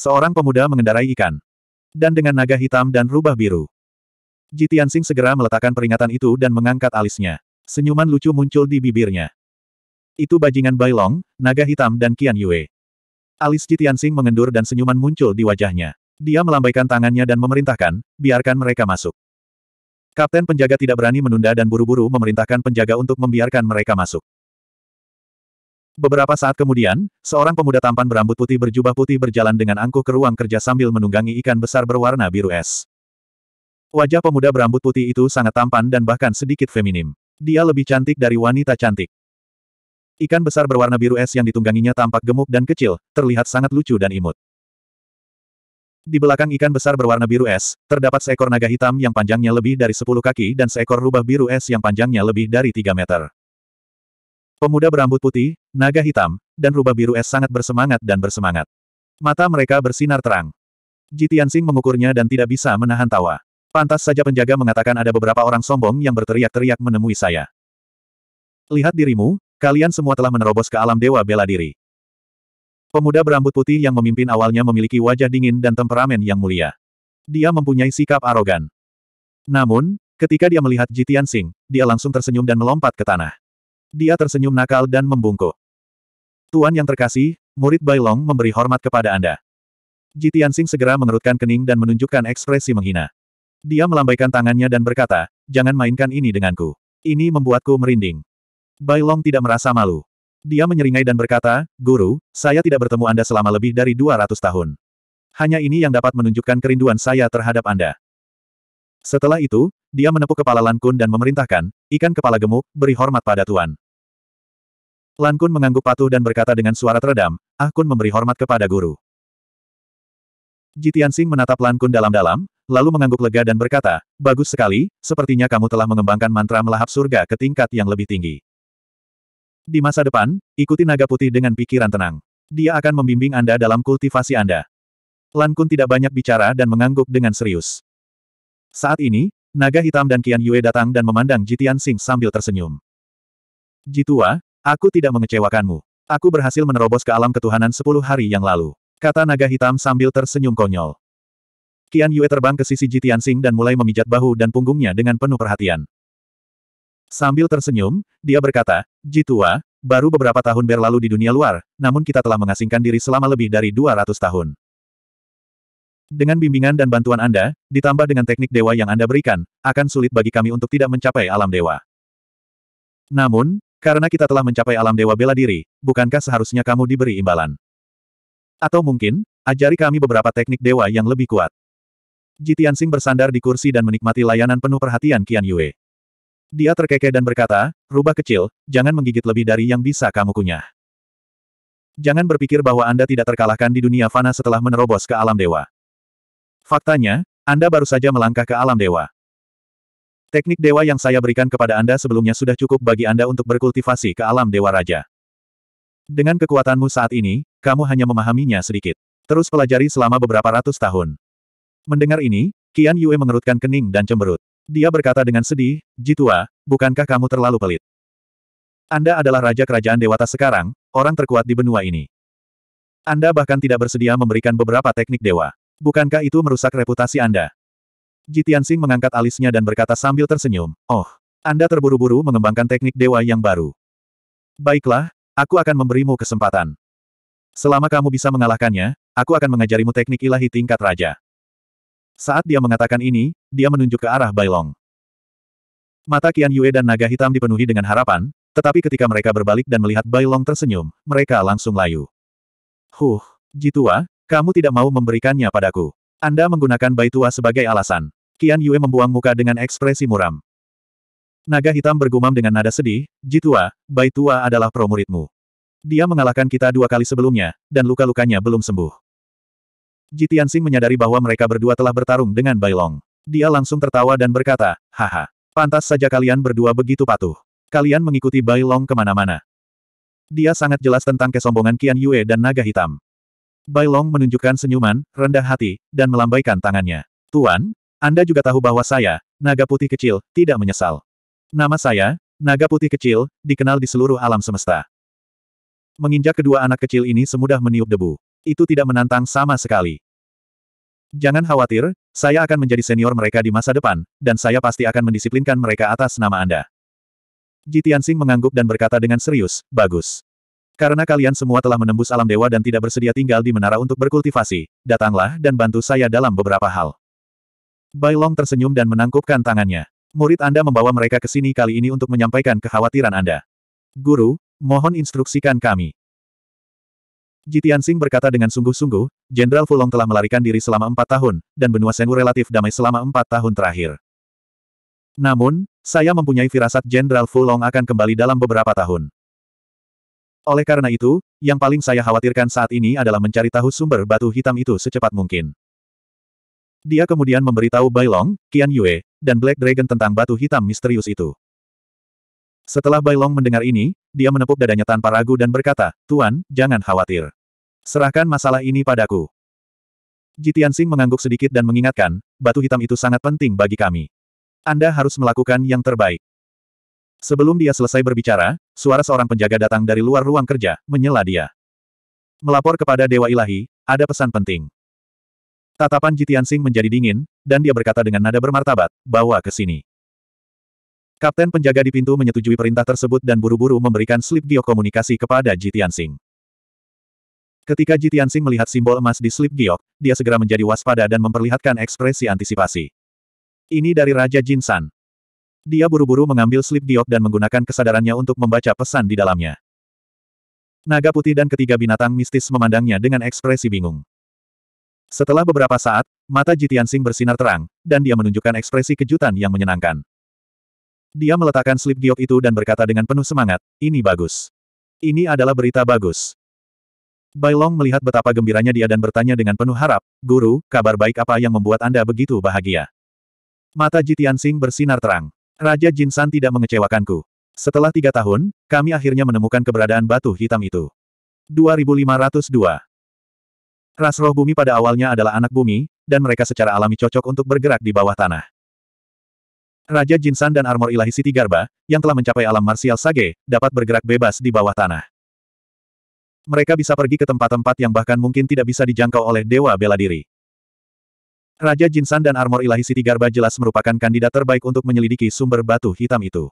Seorang pemuda mengendarai ikan. Dan dengan naga hitam dan rubah biru. Jitian Sing segera meletakkan peringatan itu dan mengangkat alisnya. Senyuman lucu muncul di bibirnya. Itu bajingan Bailong, naga hitam dan Qian Yue. Alis Jitian Sing mengendur dan senyuman muncul di wajahnya. Dia melambaikan tangannya dan memerintahkan, biarkan mereka masuk. Kapten penjaga tidak berani menunda dan buru-buru memerintahkan penjaga untuk membiarkan mereka masuk. Beberapa saat kemudian, seorang pemuda tampan berambut putih berjubah putih berjalan dengan angkuh ke ruang kerja sambil menunggangi ikan besar berwarna biru es. Wajah pemuda berambut putih itu sangat tampan dan bahkan sedikit feminim. Dia lebih cantik dari wanita cantik. Ikan besar berwarna biru es yang ditungganginya tampak gemuk dan kecil, terlihat sangat lucu dan imut. Di belakang ikan besar berwarna biru es, terdapat seekor naga hitam yang panjangnya lebih dari 10 kaki dan seekor rubah biru es yang panjangnya lebih dari 3 meter. Pemuda berambut putih, naga hitam, dan rubah biru es sangat bersemangat dan bersemangat. Mata mereka bersinar terang. Jitian Sing mengukurnya dan tidak bisa menahan tawa. Pantas saja penjaga mengatakan ada beberapa orang sombong yang berteriak-teriak menemui saya. Lihat dirimu, kalian semua telah menerobos ke alam dewa bela diri. Pemuda berambut putih yang memimpin awalnya memiliki wajah dingin dan temperamen yang mulia. Dia mempunyai sikap arogan. Namun, ketika dia melihat Jitian Sing, dia langsung tersenyum dan melompat ke tanah. Dia tersenyum nakal dan membungkuk. Tuan yang terkasih, murid Bailong memberi hormat kepada Anda. Jitiansing segera mengerutkan kening dan menunjukkan ekspresi menghina. Dia melambaikan tangannya dan berkata, jangan mainkan ini denganku. Ini membuatku merinding. Bailong tidak merasa malu. Dia menyeringai dan berkata, Guru, saya tidak bertemu Anda selama lebih dari 200 tahun. Hanya ini yang dapat menunjukkan kerinduan saya terhadap Anda. Setelah itu, dia menepuk kepala Lan dan memerintahkan, ikan kepala gemuk, beri hormat pada Tuan. Lan mengangguk patuh dan berkata dengan suara teredam, Ah Kun memberi hormat kepada guru. Jitian Sing menatap Lan dalam-dalam, lalu mengangguk lega dan berkata, Bagus sekali, sepertinya kamu telah mengembangkan mantra melahap surga ke tingkat yang lebih tinggi. Di masa depan, ikuti naga putih dengan pikiran tenang. Dia akan membimbing Anda dalam kultivasi Anda. Lan tidak banyak bicara dan mengangguk dengan serius. Saat ini, naga hitam dan Qian Yue datang dan memandang Jitian Sing sambil tersenyum. Ji Tua, aku tidak mengecewakanmu. Aku berhasil menerobos ke alam ketuhanan sepuluh hari yang lalu. Kata naga hitam sambil tersenyum konyol. Qian Yue terbang ke sisi Jitian Sing dan mulai memijat bahu dan punggungnya dengan penuh perhatian. Sambil tersenyum, dia berkata, Ji Tua, baru beberapa tahun berlalu di dunia luar, namun kita telah mengasingkan diri selama lebih dari 200 tahun. Dengan bimbingan dan bantuan Anda, ditambah dengan teknik dewa yang Anda berikan, akan sulit bagi kami untuk tidak mencapai alam dewa. Namun, karena kita telah mencapai alam dewa bela diri, bukankah seharusnya kamu diberi imbalan? Atau mungkin, ajari kami beberapa teknik dewa yang lebih kuat. Jitian Sing bersandar di kursi dan menikmati layanan penuh perhatian Kian Yue. Dia terkekeh dan berkata, rubah kecil, jangan menggigit lebih dari yang bisa kamu kunyah. Jangan berpikir bahwa Anda tidak terkalahkan di dunia fana setelah menerobos ke alam dewa. Faktanya, Anda baru saja melangkah ke alam dewa. Teknik dewa yang saya berikan kepada Anda sebelumnya sudah cukup bagi Anda untuk berkultivasi ke alam dewa raja. Dengan kekuatanmu saat ini, kamu hanya memahaminya sedikit. Terus pelajari selama beberapa ratus tahun. Mendengar ini, Qian Yue mengerutkan kening dan cemberut. Dia berkata dengan sedih, Jitua, bukankah kamu terlalu pelit? Anda adalah Raja Kerajaan Dewata sekarang, orang terkuat di benua ini. Anda bahkan tidak bersedia memberikan beberapa teknik dewa. Bukankah itu merusak reputasi Anda? Jitiansing mengangkat alisnya dan berkata sambil tersenyum, Oh, Anda terburu-buru mengembangkan teknik dewa yang baru. Baiklah, aku akan memberimu kesempatan. Selama kamu bisa mengalahkannya, aku akan mengajarimu teknik ilahi tingkat raja. Saat dia mengatakan ini, dia menunjuk ke arah Bailong. Mata Kian Yue dan naga hitam dipenuhi dengan harapan, tetapi ketika mereka berbalik dan melihat Bailong tersenyum, mereka langsung layu. Huh, Jitua, kamu tidak mau memberikannya padaku. Anda menggunakan bayi tua sebagai alasan. Qian Yue membuang muka dengan ekspresi muram. Naga hitam bergumam dengan nada sedih, Jitua, bayi tua adalah promuridmu. Dia mengalahkan kita dua kali sebelumnya, dan luka-lukanya belum sembuh. Ji Tianxing menyadari bahwa mereka berdua telah bertarung dengan Bailong. Dia langsung tertawa dan berkata, Haha, pantas saja kalian berdua begitu patuh. Kalian mengikuti Bailong kemana-mana. Dia sangat jelas tentang kesombongan Qian Yue dan naga hitam. Bai Long menunjukkan senyuman, rendah hati, dan melambaikan tangannya. Tuan, Anda juga tahu bahwa saya, naga putih kecil, tidak menyesal. Nama saya, naga putih kecil, dikenal di seluruh alam semesta. Menginjak kedua anak kecil ini semudah meniup debu. Itu tidak menantang sama sekali. Jangan khawatir, saya akan menjadi senior mereka di masa depan, dan saya pasti akan mendisiplinkan mereka atas nama Anda. Jitian Jitiansing mengangguk dan berkata dengan serius, bagus. Karena kalian semua telah menembus alam dewa dan tidak bersedia tinggal di menara untuk berkultivasi, datanglah dan bantu saya dalam beberapa hal. Bai Long tersenyum dan menangkupkan tangannya. Murid Anda membawa mereka ke sini kali ini untuk menyampaikan kekhawatiran Anda. Guru, mohon instruksikan kami. Jitian Sing berkata dengan sungguh-sungguh, Jenderal Fulong telah melarikan diri selama empat tahun, dan benua Senwu relatif damai selama empat tahun terakhir. Namun, saya mempunyai firasat Jenderal Fulong akan kembali dalam beberapa tahun. Oleh karena itu, yang paling saya khawatirkan saat ini adalah mencari tahu sumber batu hitam itu secepat mungkin. Dia kemudian memberitahu Bailong, Qian Yue, dan Black Dragon tentang batu hitam misterius itu. Setelah Bailong mendengar ini, dia menepuk dadanya tanpa ragu dan berkata, Tuan, jangan khawatir. Serahkan masalah ini padaku. Jitian Sing mengangguk sedikit dan mengingatkan, batu hitam itu sangat penting bagi kami. Anda harus melakukan yang terbaik. Sebelum dia selesai berbicara, suara seorang penjaga datang dari luar ruang kerja, menyela dia. Melapor kepada Dewa Ilahi, ada pesan penting. Tatapan Jitian Sing menjadi dingin, dan dia berkata dengan nada bermartabat, bawa ke sini. Kapten penjaga di pintu menyetujui perintah tersebut dan buru-buru memberikan slip giok komunikasi kepada Jitian Sing. Ketika Jitian Sing melihat simbol emas di slip giok, dia segera menjadi waspada dan memperlihatkan ekspresi antisipasi. Ini dari Raja Jin San. Dia buru-buru mengambil slip diok dan menggunakan kesadarannya untuk membaca pesan di dalamnya. Naga putih dan ketiga binatang mistis memandangnya dengan ekspresi bingung. Setelah beberapa saat, mata Jitian Jitiansing bersinar terang, dan dia menunjukkan ekspresi kejutan yang menyenangkan. Dia meletakkan slip diok itu dan berkata dengan penuh semangat, ini bagus. Ini adalah berita bagus. Bailong melihat betapa gembiranya dia dan bertanya dengan penuh harap, Guru, kabar baik apa yang membuat Anda begitu bahagia? Mata Jitian Jitiansing bersinar terang. Raja Jinsan tidak mengecewakanku. Setelah tiga tahun, kami akhirnya menemukan keberadaan batu hitam itu. 2502 Ras roh bumi pada awalnya adalah anak bumi, dan mereka secara alami cocok untuk bergerak di bawah tanah. Raja Jinsan dan Armor Ilahi Siti Garba, yang telah mencapai alam marsial Sage, dapat bergerak bebas di bawah tanah. Mereka bisa pergi ke tempat-tempat yang bahkan mungkin tidak bisa dijangkau oleh Dewa Bela Diri. Raja Jinsan dan Armor Ilahi Siti Garba jelas merupakan kandidat terbaik untuk menyelidiki sumber batu hitam itu.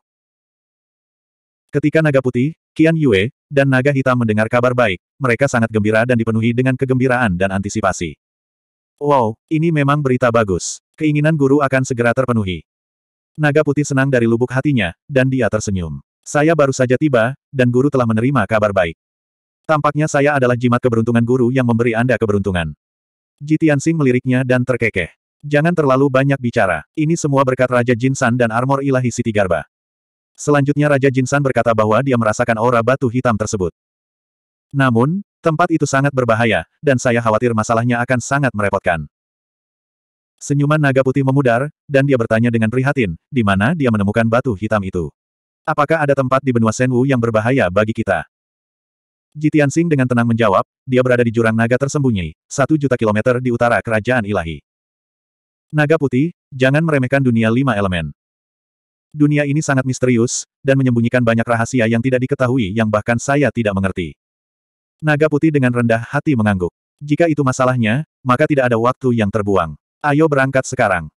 Ketika Naga Putih, Qian Yue, dan Naga Hitam mendengar kabar baik, mereka sangat gembira dan dipenuhi dengan kegembiraan dan antisipasi. Wow, ini memang berita bagus. Keinginan guru akan segera terpenuhi. Naga Putih senang dari lubuk hatinya, dan dia tersenyum. Saya baru saja tiba, dan guru telah menerima kabar baik. Tampaknya saya adalah jimat keberuntungan guru yang memberi Anda keberuntungan. Jitiansing meliriknya dan terkekeh. Jangan terlalu banyak bicara. Ini semua berkat Raja Jinsan dan armor ilahi Siti Garba. Selanjutnya Raja Jinsan berkata bahwa dia merasakan aura batu hitam tersebut. Namun, tempat itu sangat berbahaya, dan saya khawatir masalahnya akan sangat merepotkan. Senyuman naga putih memudar, dan dia bertanya dengan prihatin, di mana dia menemukan batu hitam itu. Apakah ada tempat di benua Senwu yang berbahaya bagi kita? Jitian Sing dengan tenang menjawab, dia berada di jurang naga tersembunyi, satu juta kilometer di utara kerajaan ilahi. Naga putih, jangan meremehkan dunia lima elemen. Dunia ini sangat misterius, dan menyembunyikan banyak rahasia yang tidak diketahui yang bahkan saya tidak mengerti. Naga putih dengan rendah hati mengangguk. Jika itu masalahnya, maka tidak ada waktu yang terbuang. Ayo berangkat sekarang.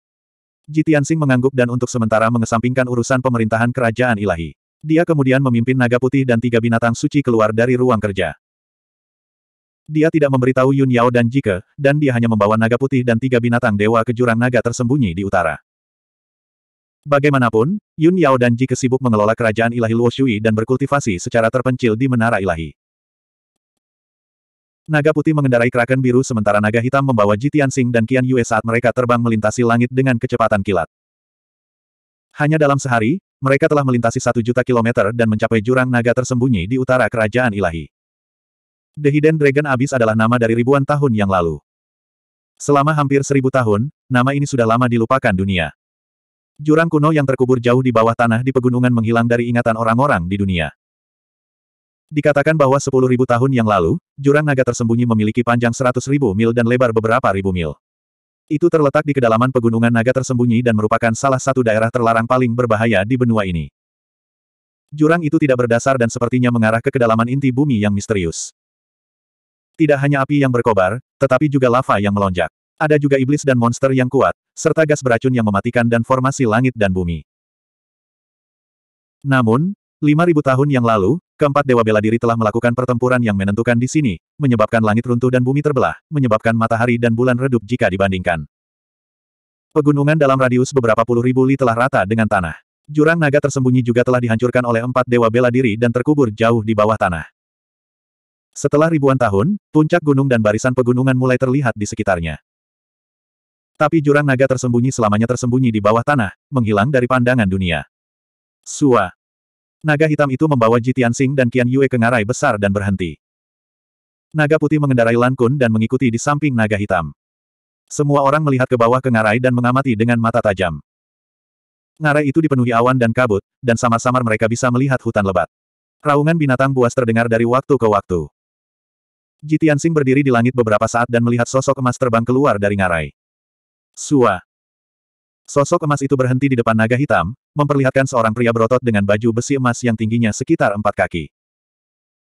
Jitian Sing mengangguk dan untuk sementara mengesampingkan urusan pemerintahan kerajaan ilahi. Dia kemudian memimpin naga putih dan tiga binatang suci keluar dari ruang kerja. Dia tidak memberitahu Yun Yao dan Jike, dan dia hanya membawa naga putih dan tiga binatang dewa ke jurang naga tersembunyi di utara. Bagaimanapun, Yun Yao dan Jike sibuk mengelola kerajaan ilahi Luoshui dan berkultivasi secara terpencil di menara ilahi. Naga putih mengendarai kraken biru sementara naga hitam membawa Jitian Sing dan Qian Yue saat mereka terbang melintasi langit dengan kecepatan kilat. Hanya dalam sehari, mereka telah melintasi satu juta kilometer dan mencapai jurang naga tersembunyi di utara kerajaan ilahi. The Hidden Dragon Abyss adalah nama dari ribuan tahun yang lalu. Selama hampir seribu tahun, nama ini sudah lama dilupakan dunia. Jurang kuno yang terkubur jauh di bawah tanah di pegunungan menghilang dari ingatan orang-orang di dunia. Dikatakan bahwa sepuluh ribu tahun yang lalu, jurang naga tersembunyi memiliki panjang seratus ribu mil dan lebar beberapa ribu mil. Itu terletak di kedalaman pegunungan naga tersembunyi dan merupakan salah satu daerah terlarang paling berbahaya di benua ini. Jurang itu tidak berdasar dan sepertinya mengarah ke kedalaman inti bumi yang misterius. Tidak hanya api yang berkobar, tetapi juga lava yang melonjak. Ada juga iblis dan monster yang kuat, serta gas beracun yang mematikan dan formasi langit dan bumi. Namun, 5.000 tahun yang lalu, Keempat dewa bela diri telah melakukan pertempuran yang menentukan di sini, menyebabkan langit runtuh dan bumi terbelah, menyebabkan matahari dan bulan redup jika dibandingkan. Pegunungan dalam radius beberapa puluh ribu li telah rata dengan tanah. Jurang naga tersembunyi juga telah dihancurkan oleh empat dewa bela diri dan terkubur jauh di bawah tanah. Setelah ribuan tahun, puncak gunung dan barisan pegunungan mulai terlihat di sekitarnya. Tapi jurang naga tersembunyi selamanya tersembunyi di bawah tanah, menghilang dari pandangan dunia. Sua, Naga hitam itu membawa Jitian Sing dan Qian Yue ke ngarai besar dan berhenti. Naga putih mengendarai Lan Kun dan mengikuti di samping naga hitam. Semua orang melihat ke bawah ke ngarai dan mengamati dengan mata tajam. Ngarai itu dipenuhi awan dan kabut, dan samar-samar mereka bisa melihat hutan lebat. Raungan binatang buas terdengar dari waktu ke waktu. Jitian Sing berdiri di langit beberapa saat dan melihat sosok emas terbang keluar dari ngarai. Sua. Sosok emas itu berhenti di depan naga hitam, memperlihatkan seorang pria berotot dengan baju besi emas yang tingginya sekitar empat kaki.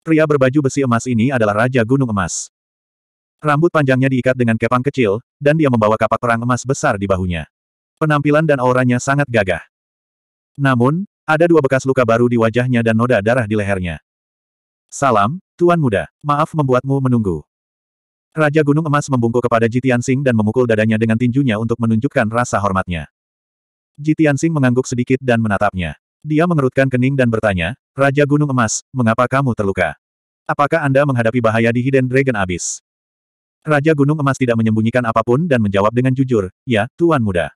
Pria berbaju besi emas ini adalah Raja Gunung Emas. Rambut panjangnya diikat dengan kepang kecil, dan dia membawa kapak perang emas besar di bahunya. Penampilan dan auranya sangat gagah. Namun, ada dua bekas luka baru di wajahnya dan noda darah di lehernya. Salam, Tuan Muda. Maaf membuatmu menunggu. Raja Gunung Emas membungkuk kepada Jitian Sing dan memukul dadanya dengan tinjunya untuk menunjukkan rasa hormatnya. Ji Tianxing mengangguk sedikit dan menatapnya. Dia mengerutkan kening dan bertanya, Raja Gunung Emas, mengapa kamu terluka? Apakah Anda menghadapi bahaya di Hidden Dragon Abyss? Raja Gunung Emas tidak menyembunyikan apapun dan menjawab dengan jujur, ya, Tuan Muda.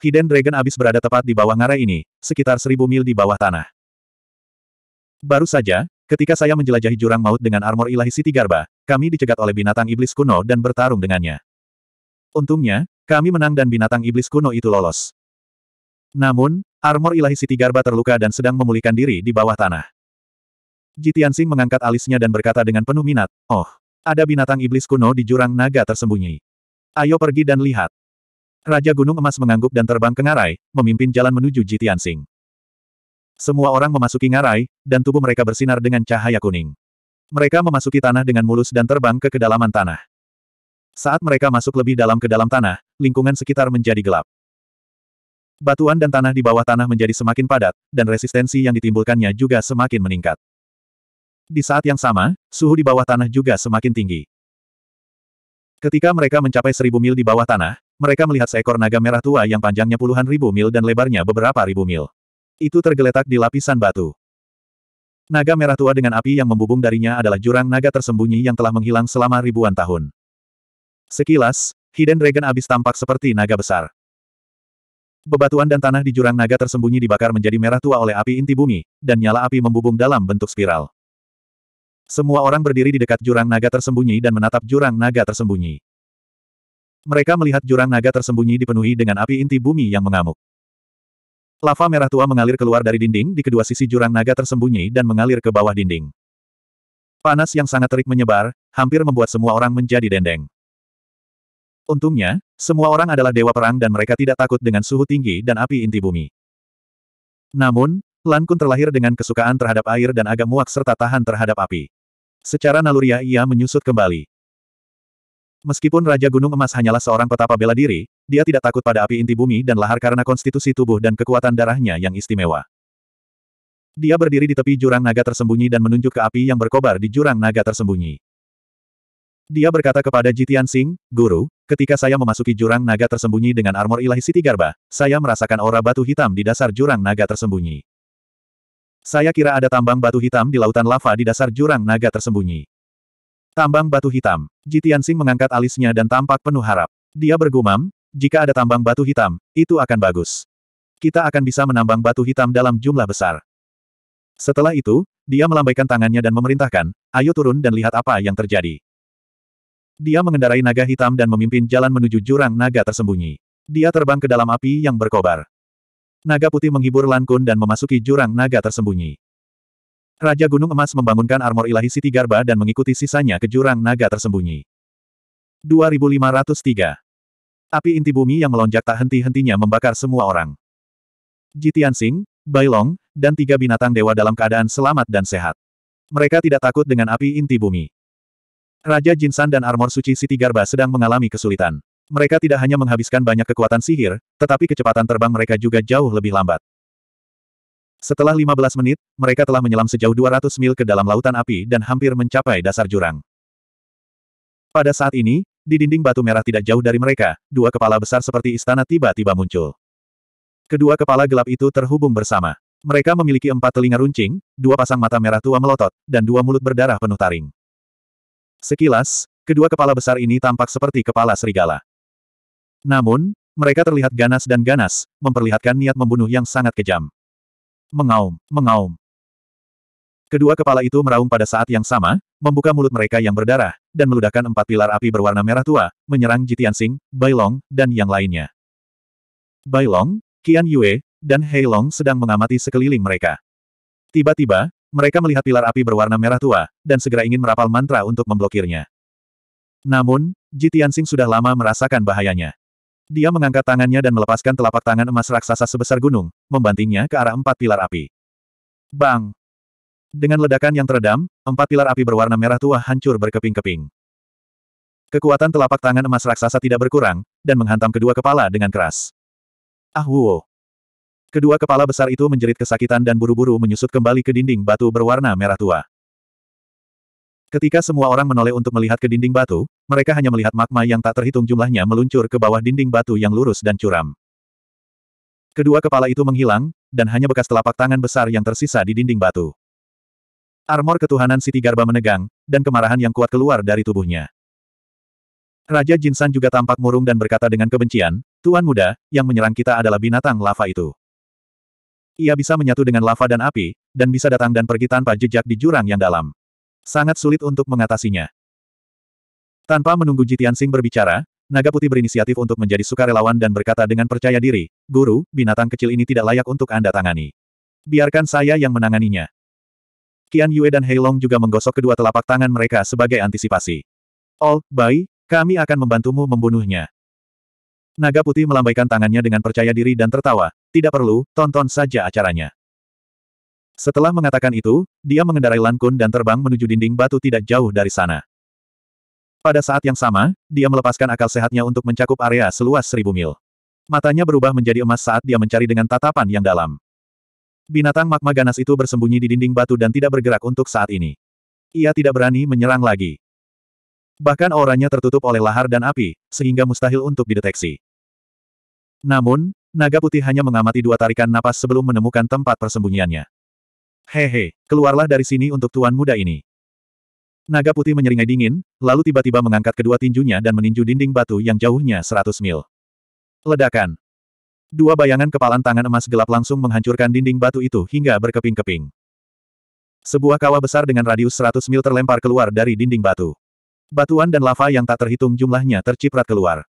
Hidden Dragon Abyss berada tepat di bawah ngarai ini, sekitar seribu mil di bawah tanah. Baru saja, ketika saya menjelajahi jurang maut dengan armor ilahi Siti Garba, kami dicegat oleh binatang iblis kuno dan bertarung dengannya. Untungnya, kami menang dan binatang iblis kuno itu lolos. Namun, armor ilahi Siti Garba terluka dan sedang memulihkan diri di bawah tanah. Jitian Jitiansing mengangkat alisnya dan berkata dengan penuh minat, Oh, ada binatang iblis kuno di jurang naga tersembunyi. Ayo pergi dan lihat. Raja Gunung Emas mengangguk dan terbang ke ngarai, memimpin jalan menuju Jitian Jitiansing. Semua orang memasuki ngarai, dan tubuh mereka bersinar dengan cahaya kuning. Mereka memasuki tanah dengan mulus dan terbang ke kedalaman tanah. Saat mereka masuk lebih dalam ke dalam tanah, lingkungan sekitar menjadi gelap. Batuan dan tanah di bawah tanah menjadi semakin padat, dan resistensi yang ditimbulkannya juga semakin meningkat. Di saat yang sama, suhu di bawah tanah juga semakin tinggi. Ketika mereka mencapai seribu mil di bawah tanah, mereka melihat seekor naga merah tua yang panjangnya puluhan ribu mil dan lebarnya beberapa ribu mil. Itu tergeletak di lapisan batu. Naga merah tua dengan api yang membubung darinya adalah jurang naga tersembunyi yang telah menghilang selama ribuan tahun. Sekilas, Hidden Dragon abis tampak seperti naga besar. Bebatuan dan tanah di jurang naga tersembunyi dibakar menjadi merah tua oleh api inti bumi, dan nyala api membubung dalam bentuk spiral. Semua orang berdiri di dekat jurang naga tersembunyi dan menatap jurang naga tersembunyi. Mereka melihat jurang naga tersembunyi dipenuhi dengan api inti bumi yang mengamuk. Lava merah tua mengalir keluar dari dinding di kedua sisi jurang naga tersembunyi dan mengalir ke bawah dinding. Panas yang sangat terik menyebar, hampir membuat semua orang menjadi dendeng. Untungnya, semua orang adalah dewa perang dan mereka tidak takut dengan suhu tinggi dan api inti bumi. Namun, Lan Kun terlahir dengan kesukaan terhadap air dan agak muak serta tahan terhadap api. Secara naluriah ia menyusut kembali. Meskipun Raja Gunung Emas hanyalah seorang petapa bela diri, dia tidak takut pada api inti bumi dan lahar karena konstitusi tubuh dan kekuatan darahnya yang istimewa. Dia berdiri di tepi jurang naga tersembunyi dan menunjuk ke api yang berkobar di jurang naga tersembunyi. Dia berkata kepada Jitian Singh, Guru, ketika saya memasuki jurang naga tersembunyi dengan armor ilahi Siti Garba, saya merasakan aura batu hitam di dasar jurang naga tersembunyi. Saya kira ada tambang batu hitam di lautan lava di dasar jurang naga tersembunyi. Tambang batu hitam. Jitian Singh mengangkat alisnya dan tampak penuh harap. Dia bergumam, jika ada tambang batu hitam, itu akan bagus. Kita akan bisa menambang batu hitam dalam jumlah besar. Setelah itu, dia melambaikan tangannya dan memerintahkan, ayo turun dan lihat apa yang terjadi. Dia mengendarai naga hitam dan memimpin jalan menuju jurang naga tersembunyi. Dia terbang ke dalam api yang berkobar. Naga putih menghibur Lan dan memasuki jurang naga tersembunyi. Raja Gunung Emas membangunkan armor ilahi Siti Garba dan mengikuti sisanya ke jurang naga tersembunyi. 2503 Api inti bumi yang melonjak tak henti-hentinya membakar semua orang. Jitian Sing, Bailong, dan tiga binatang dewa dalam keadaan selamat dan sehat. Mereka tidak takut dengan api inti bumi. Raja Jinsan dan Armor Suci Siti Garba sedang mengalami kesulitan. Mereka tidak hanya menghabiskan banyak kekuatan sihir, tetapi kecepatan terbang mereka juga jauh lebih lambat. Setelah 15 menit, mereka telah menyelam sejauh 200 mil ke dalam lautan api dan hampir mencapai dasar jurang. Pada saat ini, di dinding batu merah tidak jauh dari mereka, dua kepala besar seperti istana tiba-tiba muncul. Kedua kepala gelap itu terhubung bersama. Mereka memiliki empat telinga runcing, dua pasang mata merah tua melotot, dan dua mulut berdarah penuh taring. Sekilas, kedua kepala besar ini tampak seperti kepala serigala. Namun, mereka terlihat ganas dan ganas, memperlihatkan niat membunuh yang sangat kejam. Mengaum, mengaum. Kedua kepala itu meraung pada saat yang sama, membuka mulut mereka yang berdarah, dan meludahkan empat pilar api berwarna merah tua, menyerang Jitian Sing, Bailong, dan yang lainnya. Bailong, Qian Yue, dan Heilong sedang mengamati sekeliling mereka. Tiba-tiba, mereka melihat pilar api berwarna merah tua, dan segera ingin merapal mantra untuk memblokirnya. Namun, Ji Tianxing sudah lama merasakan bahayanya. Dia mengangkat tangannya dan melepaskan telapak tangan emas raksasa sebesar gunung, membantingnya ke arah empat pilar api. Bang! Dengan ledakan yang teredam, empat pilar api berwarna merah tua hancur berkeping-keping. Kekuatan telapak tangan emas raksasa tidak berkurang, dan menghantam kedua kepala dengan keras. Ah wow. Kedua kepala besar itu menjerit kesakitan dan buru-buru menyusut kembali ke dinding batu berwarna merah tua. Ketika semua orang menoleh untuk melihat ke dinding batu, mereka hanya melihat magma yang tak terhitung jumlahnya meluncur ke bawah dinding batu yang lurus dan curam. Kedua kepala itu menghilang, dan hanya bekas telapak tangan besar yang tersisa di dinding batu. Armor ketuhanan Siti Garba menegang, dan kemarahan yang kuat keluar dari tubuhnya. Raja Jinsan juga tampak murung dan berkata dengan kebencian, Tuan muda, yang menyerang kita adalah binatang lava itu. Ia bisa menyatu dengan lava dan api, dan bisa datang dan pergi tanpa jejak di jurang yang dalam. Sangat sulit untuk mengatasinya. Tanpa menunggu Jitian Sing berbicara, naga putih berinisiatif untuk menjadi sukarelawan dan berkata dengan percaya diri, Guru, binatang kecil ini tidak layak untuk Anda tangani. Biarkan saya yang menanganinya. Qian Yue dan Heilong juga menggosok kedua telapak tangan mereka sebagai antisipasi. Oh, baik, kami akan membantumu membunuhnya. Naga putih melambaikan tangannya dengan percaya diri dan tertawa, tidak perlu, tonton saja acaranya. Setelah mengatakan itu, dia mengendarai Lankun dan terbang menuju dinding batu tidak jauh dari sana. Pada saat yang sama, dia melepaskan akal sehatnya untuk mencakup area seluas seribu mil. Matanya berubah menjadi emas saat dia mencari dengan tatapan yang dalam. Binatang magma ganas itu bersembunyi di dinding batu dan tidak bergerak untuk saat ini. Ia tidak berani menyerang lagi. Bahkan auranya tertutup oleh lahar dan api, sehingga mustahil untuk dideteksi. Namun, naga putih hanya mengamati dua tarikan napas sebelum menemukan tempat persembunyiannya. Hehe, keluarlah dari sini untuk tuan muda ini. Naga putih menyeringai dingin, lalu tiba-tiba mengangkat kedua tinjunya dan meninju dinding batu yang jauhnya 100 mil. Ledakan. Dua bayangan kepalan tangan emas gelap langsung menghancurkan dinding batu itu hingga berkeping-keping. Sebuah kawah besar dengan radius 100 mil terlempar keluar dari dinding batu. Batuan dan lava yang tak terhitung jumlahnya terciprat keluar.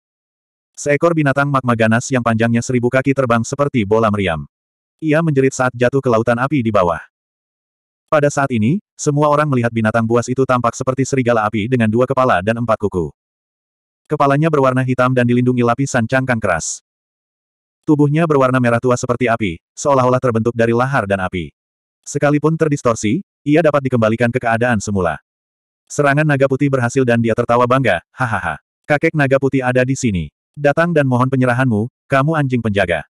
Seekor binatang magma ganas yang panjangnya seribu kaki terbang seperti bola meriam. Ia menjerit saat jatuh ke lautan api di bawah. Pada saat ini, semua orang melihat binatang buas itu tampak seperti serigala api dengan dua kepala dan empat kuku. Kepalanya berwarna hitam dan dilindungi lapisan cangkang keras. Tubuhnya berwarna merah tua seperti api, seolah-olah terbentuk dari lahar dan api. Sekalipun terdistorsi, ia dapat dikembalikan ke keadaan semula. Serangan naga putih berhasil dan dia tertawa bangga, hahaha. Kakek naga putih ada di sini. Datang dan mohon penyerahanmu, kamu anjing penjaga.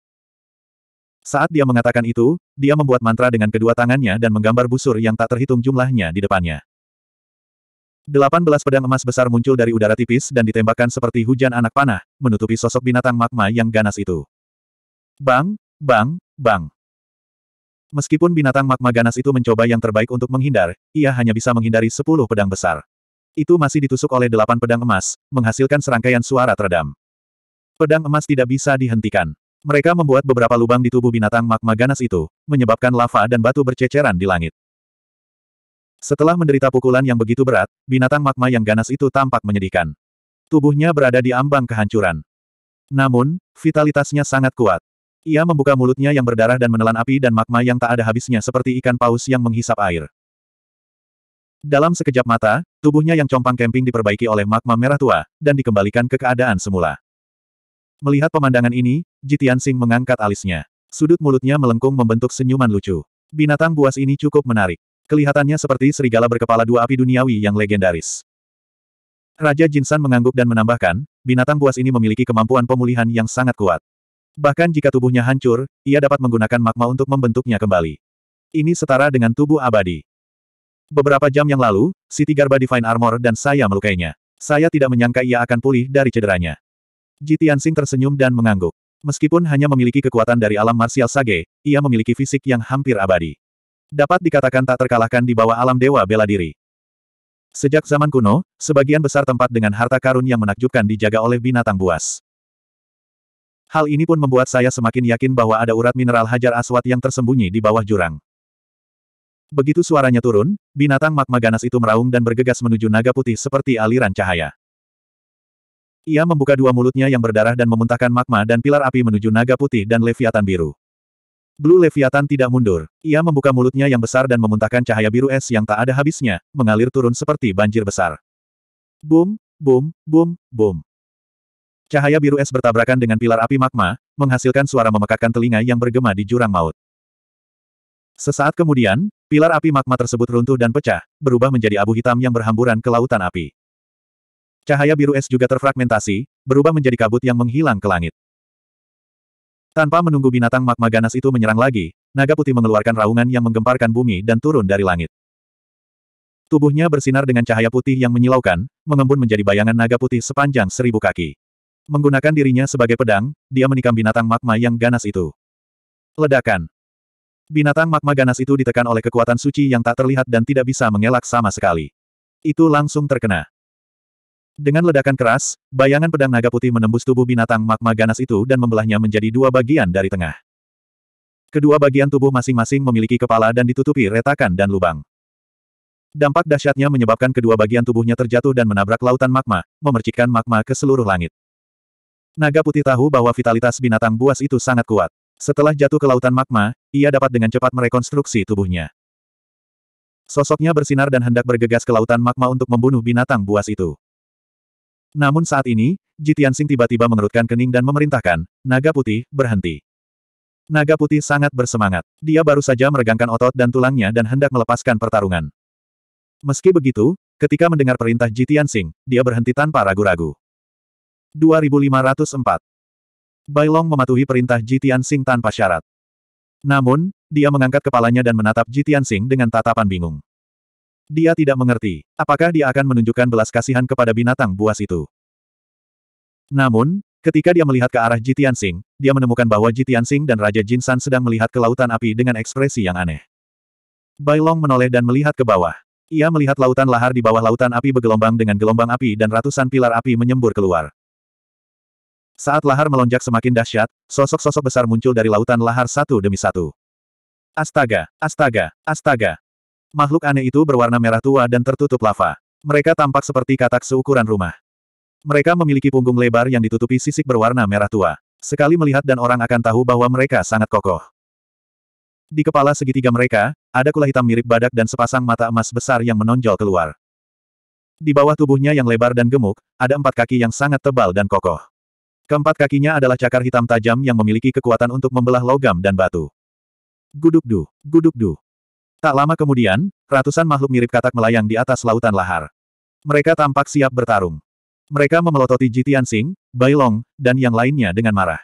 Saat dia mengatakan itu, dia membuat mantra dengan kedua tangannya dan menggambar busur yang tak terhitung jumlahnya di depannya. Delapan belas pedang emas besar muncul dari udara tipis dan ditembakkan seperti hujan anak panah, menutupi sosok binatang magma yang ganas itu. Bang, bang, bang. Meskipun binatang magma ganas itu mencoba yang terbaik untuk menghindar, ia hanya bisa menghindari sepuluh pedang besar. Itu masih ditusuk oleh delapan pedang emas, menghasilkan serangkaian suara teredam. Pedang emas tidak bisa dihentikan. Mereka membuat beberapa lubang di tubuh binatang magma ganas itu, menyebabkan lava dan batu berceceran di langit. Setelah menderita pukulan yang begitu berat, binatang magma yang ganas itu tampak menyedihkan. Tubuhnya berada di ambang kehancuran. Namun, vitalitasnya sangat kuat. Ia membuka mulutnya yang berdarah dan menelan api dan magma yang tak ada habisnya seperti ikan paus yang menghisap air. Dalam sekejap mata, tubuhnya yang compang kemping diperbaiki oleh magma merah tua, dan dikembalikan ke keadaan semula. Melihat pemandangan ini, Jitian Sing mengangkat alisnya. Sudut mulutnya melengkung membentuk senyuman lucu. Binatang buas ini cukup menarik. Kelihatannya seperti serigala berkepala dua api duniawi yang legendaris. Raja Jinsan mengangguk dan menambahkan, binatang buas ini memiliki kemampuan pemulihan yang sangat kuat. Bahkan jika tubuhnya hancur, ia dapat menggunakan magma untuk membentuknya kembali. Ini setara dengan tubuh abadi. Beberapa jam yang lalu, Siti Garba Divine Armor dan saya melukainya. Saya tidak menyangka ia akan pulih dari cederanya. Ji Tianxing tersenyum dan mengangguk. Meskipun hanya memiliki kekuatan dari alam marsial sage, ia memiliki fisik yang hampir abadi. Dapat dikatakan tak terkalahkan di bawah alam dewa bela diri. Sejak zaman kuno, sebagian besar tempat dengan harta karun yang menakjubkan dijaga oleh binatang buas. Hal ini pun membuat saya semakin yakin bahwa ada urat mineral hajar aswat yang tersembunyi di bawah jurang. Begitu suaranya turun, binatang magma ganas itu meraung dan bergegas menuju naga putih seperti aliran cahaya. Ia membuka dua mulutnya yang berdarah dan memuntahkan magma dan pilar api menuju naga putih dan leviatan biru. Blue Leviathan tidak mundur. Ia membuka mulutnya yang besar dan memuntahkan cahaya biru es yang tak ada habisnya, mengalir turun seperti banjir besar. Boom, boom, boom, boom. Cahaya biru es bertabrakan dengan pilar api magma, menghasilkan suara memekakkan telinga yang bergema di jurang maut. Sesaat kemudian, pilar api magma tersebut runtuh dan pecah, berubah menjadi abu hitam yang berhamburan ke lautan api. Cahaya biru es juga terfragmentasi, berubah menjadi kabut yang menghilang ke langit. Tanpa menunggu binatang magma ganas itu menyerang lagi, naga putih mengeluarkan raungan yang menggemparkan bumi dan turun dari langit. Tubuhnya bersinar dengan cahaya putih yang menyilaukan, mengembun menjadi bayangan naga putih sepanjang seribu kaki. Menggunakan dirinya sebagai pedang, dia menikam binatang magma yang ganas itu. Ledakan. Binatang magma ganas itu ditekan oleh kekuatan suci yang tak terlihat dan tidak bisa mengelak sama sekali. Itu langsung terkena. Dengan ledakan keras, bayangan pedang naga putih menembus tubuh binatang magma ganas itu dan membelahnya menjadi dua bagian dari tengah. Kedua bagian tubuh masing-masing memiliki kepala dan ditutupi retakan dan lubang. Dampak dahsyatnya menyebabkan kedua bagian tubuhnya terjatuh dan menabrak lautan magma, memercikkan magma ke seluruh langit. Naga putih tahu bahwa vitalitas binatang buas itu sangat kuat. Setelah jatuh ke lautan magma, ia dapat dengan cepat merekonstruksi tubuhnya. Sosoknya bersinar dan hendak bergegas ke lautan magma untuk membunuh binatang buas itu. Namun saat ini, Sing tiba-tiba mengerutkan kening dan memerintahkan, Naga Putih, berhenti. Naga Putih sangat bersemangat. Dia baru saja meregangkan otot dan tulangnya dan hendak melepaskan pertarungan. Meski begitu, ketika mendengar perintah Sing, dia berhenti tanpa ragu-ragu. 2504 Bailong mematuhi perintah Sing tanpa syarat. Namun, dia mengangkat kepalanya dan menatap Sing dengan tatapan bingung. Dia tidak mengerti, apakah dia akan menunjukkan belas kasihan kepada binatang buas itu. Namun, ketika dia melihat ke arah Jitian Sing, dia menemukan bahwa Jitian Sing dan Raja Jin San sedang melihat ke lautan api dengan ekspresi yang aneh. Bailong menoleh dan melihat ke bawah. Ia melihat lautan lahar di bawah lautan api bergelombang dengan gelombang api dan ratusan pilar api menyembur keluar. Saat lahar melonjak semakin dahsyat, sosok-sosok besar muncul dari lautan lahar satu demi satu. Astaga, astaga, astaga, Makhluk aneh itu berwarna merah tua dan tertutup lava. Mereka tampak seperti katak seukuran rumah. Mereka memiliki punggung lebar yang ditutupi sisik berwarna merah tua. Sekali melihat dan orang akan tahu bahwa mereka sangat kokoh. Di kepala segitiga mereka, ada kula hitam mirip badak dan sepasang mata emas besar yang menonjol keluar. Di bawah tubuhnya yang lebar dan gemuk, ada empat kaki yang sangat tebal dan kokoh. Keempat kakinya adalah cakar hitam tajam yang memiliki kekuatan untuk membelah logam dan batu. Guduk-du, guduk-du. Tak lama kemudian, ratusan makhluk mirip katak melayang di atas lautan lahar. Mereka tampak siap bertarung. Mereka memelototi Jitian Sing, Bailong, dan yang lainnya dengan marah.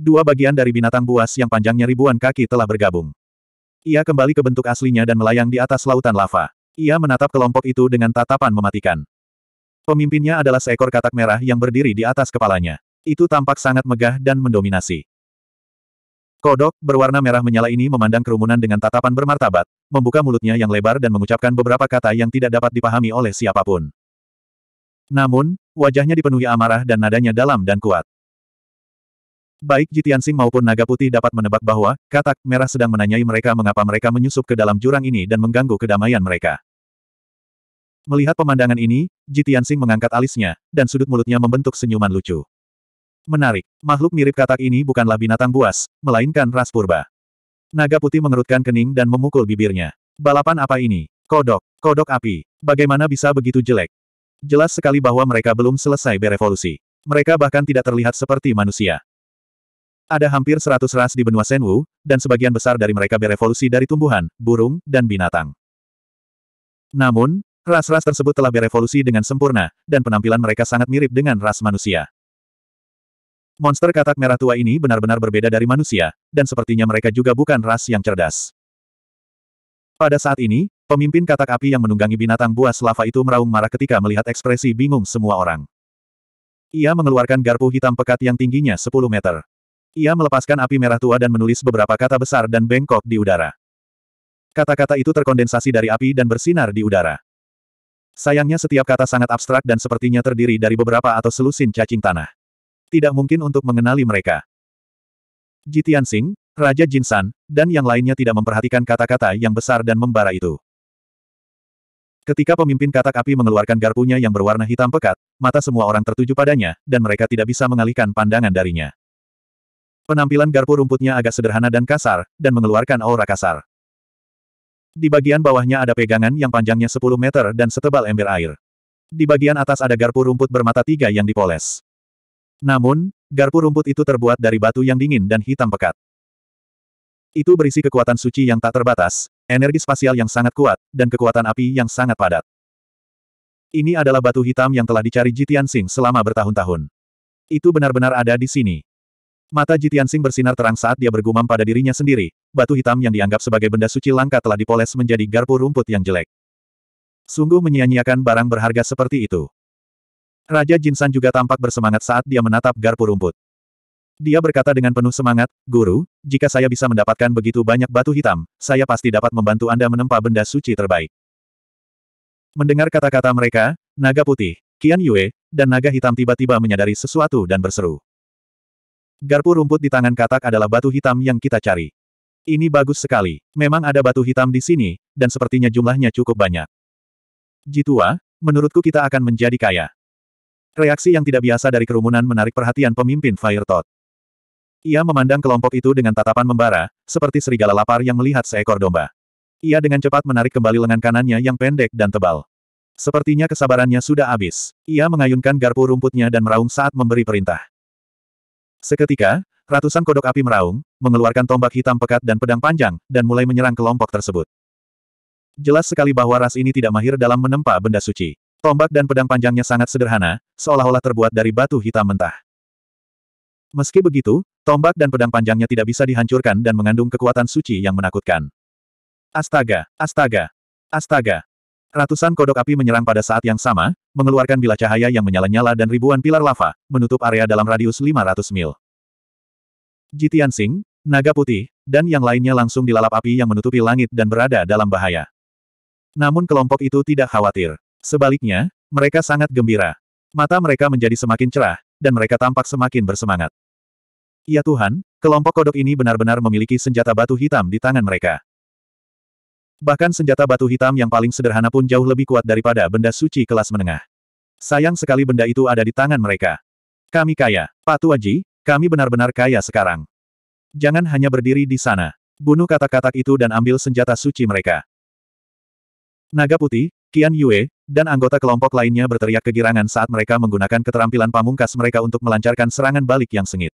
Dua bagian dari binatang buas yang panjangnya ribuan kaki telah bergabung. Ia kembali ke bentuk aslinya dan melayang di atas lautan lava. Ia menatap kelompok itu dengan tatapan mematikan. Pemimpinnya adalah seekor katak merah yang berdiri di atas kepalanya. Itu tampak sangat megah dan mendominasi. Kodok berwarna merah menyala ini memandang kerumunan dengan tatapan bermartabat, membuka mulutnya yang lebar dan mengucapkan beberapa kata yang tidak dapat dipahami oleh siapapun. Namun, wajahnya dipenuhi amarah dan nadanya dalam dan kuat. Baik Jitian Jitiansing maupun Naga Putih dapat menebak bahwa, katak merah sedang menanyai mereka mengapa mereka menyusup ke dalam jurang ini dan mengganggu kedamaian mereka. Melihat pemandangan ini, Jitian Jitiansing mengangkat alisnya, dan sudut mulutnya membentuk senyuman lucu. Menarik, makhluk mirip katak ini bukanlah binatang buas, melainkan ras purba. Naga putih mengerutkan kening dan memukul bibirnya. Balapan apa ini? Kodok, kodok api. Bagaimana bisa begitu jelek? Jelas sekali bahwa mereka belum selesai berevolusi. Mereka bahkan tidak terlihat seperti manusia. Ada hampir seratus ras di benua Senwu, dan sebagian besar dari mereka berevolusi dari tumbuhan, burung, dan binatang. Namun, ras-ras tersebut telah berevolusi dengan sempurna, dan penampilan mereka sangat mirip dengan ras manusia. Monster katak merah tua ini benar-benar berbeda dari manusia, dan sepertinya mereka juga bukan ras yang cerdas. Pada saat ini, pemimpin katak api yang menunggangi binatang buas lava itu meraung marah ketika melihat ekspresi bingung semua orang. Ia mengeluarkan garpu hitam pekat yang tingginya 10 meter. Ia melepaskan api merah tua dan menulis beberapa kata besar dan bengkok di udara. Kata-kata itu terkondensasi dari api dan bersinar di udara. Sayangnya setiap kata sangat abstrak dan sepertinya terdiri dari beberapa atau selusin cacing tanah. Tidak mungkin untuk mengenali mereka. Jitian Sing, Raja Jin San, dan yang lainnya tidak memperhatikan kata-kata yang besar dan membara itu. Ketika pemimpin katak api mengeluarkan garpunya yang berwarna hitam pekat, mata semua orang tertuju padanya, dan mereka tidak bisa mengalihkan pandangan darinya. Penampilan garpu rumputnya agak sederhana dan kasar, dan mengeluarkan aura kasar. Di bagian bawahnya ada pegangan yang panjangnya 10 meter dan setebal ember air. Di bagian atas ada garpu rumput bermata tiga yang dipoles. Namun, garpu rumput itu terbuat dari batu yang dingin dan hitam pekat. Itu berisi kekuatan suci yang tak terbatas, energi spasial yang sangat kuat, dan kekuatan api yang sangat padat. Ini adalah batu hitam yang telah dicari Jitian Sing selama bertahun-tahun. Itu benar-benar ada di sini. Mata Jitian Sing bersinar terang saat dia bergumam pada dirinya sendiri, batu hitam yang dianggap sebagai benda suci langka telah dipoles menjadi garpu rumput yang jelek. Sungguh menyia-nyiakan barang berharga seperti itu. Raja Jinsan juga tampak bersemangat saat dia menatap garpu rumput. Dia berkata dengan penuh semangat, Guru, jika saya bisa mendapatkan begitu banyak batu hitam, saya pasti dapat membantu Anda menempa benda suci terbaik. Mendengar kata-kata mereka, Naga Putih, Qian Yue, dan Naga Hitam tiba-tiba menyadari sesuatu dan berseru. Garpu rumput di tangan katak adalah batu hitam yang kita cari. Ini bagus sekali. Memang ada batu hitam di sini, dan sepertinya jumlahnya cukup banyak. Jitua, menurutku kita akan menjadi kaya. Reaksi yang tidak biasa dari kerumunan menarik perhatian pemimpin Fire Tot. Ia memandang kelompok itu dengan tatapan membara, seperti serigala lapar yang melihat seekor domba. Ia dengan cepat menarik kembali lengan kanannya yang pendek dan tebal. Sepertinya kesabarannya sudah habis. Ia mengayunkan garpu rumputnya dan meraung saat memberi perintah. Seketika, ratusan kodok api meraung, mengeluarkan tombak hitam pekat dan pedang panjang, dan mulai menyerang kelompok tersebut. Jelas sekali bahwa ras ini tidak mahir dalam menempa benda suci. Tombak dan pedang panjangnya sangat sederhana, seolah-olah terbuat dari batu hitam mentah. Meski begitu, tombak dan pedang panjangnya tidak bisa dihancurkan dan mengandung kekuatan suci yang menakutkan. Astaga, astaga, astaga. Ratusan kodok api menyerang pada saat yang sama, mengeluarkan bila cahaya yang menyala-nyala dan ribuan pilar lava, menutup area dalam radius 500 mil. Jitian Singh, naga putih, dan yang lainnya langsung dilalap api yang menutupi langit dan berada dalam bahaya. Namun kelompok itu tidak khawatir. Sebaliknya, mereka sangat gembira. Mata mereka menjadi semakin cerah, dan mereka tampak semakin bersemangat. Ya Tuhan, kelompok kodok ini benar-benar memiliki senjata batu hitam di tangan mereka. Bahkan senjata batu hitam yang paling sederhana pun jauh lebih kuat daripada benda suci kelas menengah. Sayang sekali benda itu ada di tangan mereka. Kami kaya, Pak Tuaji, kami benar-benar kaya sekarang. Jangan hanya berdiri di sana. Bunuh katak-katak itu dan ambil senjata suci mereka. Naga putih, Kian Yue, dan anggota kelompok lainnya berteriak kegirangan saat mereka menggunakan keterampilan pamungkas mereka untuk melancarkan serangan balik yang sengit.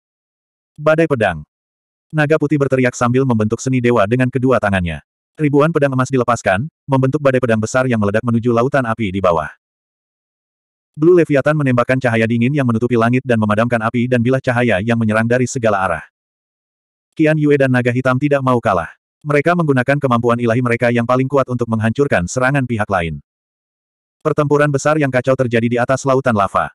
Badai pedang. Naga putih berteriak sambil membentuk seni dewa dengan kedua tangannya. Ribuan pedang emas dilepaskan, membentuk badai pedang besar yang meledak menuju lautan api di bawah. Blue Leviathan menembakkan cahaya dingin yang menutupi langit dan memadamkan api dan bilah cahaya yang menyerang dari segala arah. Qian Yue dan Naga Hitam tidak mau kalah. Mereka menggunakan kemampuan ilahi mereka yang paling kuat untuk menghancurkan serangan pihak lain. Pertempuran besar yang kacau terjadi di atas lautan lava.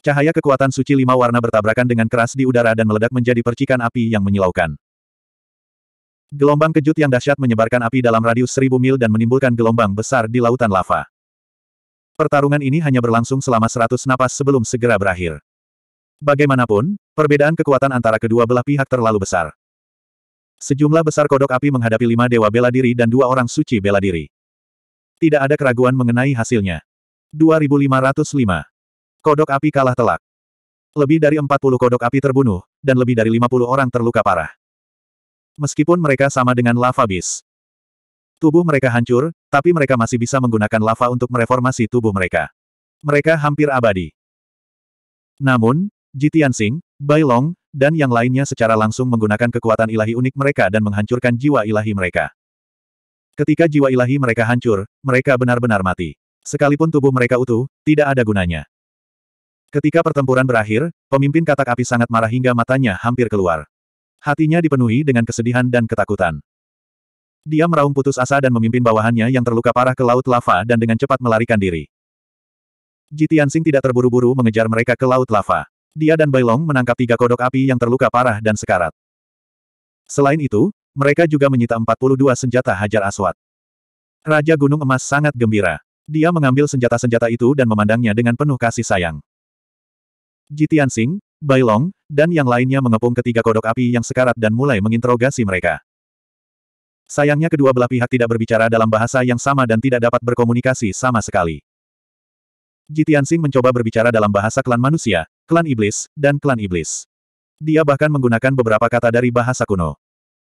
Cahaya kekuatan suci lima warna bertabrakan dengan keras di udara dan meledak menjadi percikan api yang menyilaukan. Gelombang kejut yang dahsyat menyebarkan api dalam radius seribu mil dan menimbulkan gelombang besar di lautan lava. Pertarungan ini hanya berlangsung selama seratus napas sebelum segera berakhir. Bagaimanapun, perbedaan kekuatan antara kedua belah pihak terlalu besar. Sejumlah besar kodok api menghadapi lima dewa bela diri dan dua orang suci bela diri. Tidak ada keraguan mengenai hasilnya. 2505. Kodok api kalah telak. Lebih dari 40 kodok api terbunuh, dan lebih dari 50 orang terluka parah. Meskipun mereka sama dengan lava bis. Tubuh mereka hancur, tapi mereka masih bisa menggunakan lava untuk mereformasi tubuh mereka. Mereka hampir abadi. Namun, Jitian Bai Bailong, dan yang lainnya secara langsung menggunakan kekuatan ilahi unik mereka dan menghancurkan jiwa ilahi mereka. Ketika jiwa ilahi mereka hancur, mereka benar-benar mati. Sekalipun tubuh mereka utuh, tidak ada gunanya. Ketika pertempuran berakhir, pemimpin katak api sangat marah hingga matanya hampir keluar. Hatinya dipenuhi dengan kesedihan dan ketakutan. Dia meraung putus asa dan memimpin bawahannya yang terluka parah ke laut lava dan dengan cepat melarikan diri. Jitiansing tidak terburu-buru mengejar mereka ke laut lava. Dia dan Bailong menangkap tiga kodok api yang terluka parah dan sekarat. Selain itu, mereka juga menyita 42 senjata hajar aswad. Raja Gunung Emas sangat gembira. Dia mengambil senjata-senjata itu dan memandangnya dengan penuh kasih sayang. Jitian Bai Bailong, dan yang lainnya mengepung ketiga kodok api yang sekarat dan mulai menginterogasi mereka. Sayangnya kedua belah pihak tidak berbicara dalam bahasa yang sama dan tidak dapat berkomunikasi sama sekali. Jitian Singh mencoba berbicara dalam bahasa klan manusia, klan iblis, dan klan iblis. Dia bahkan menggunakan beberapa kata dari bahasa kuno.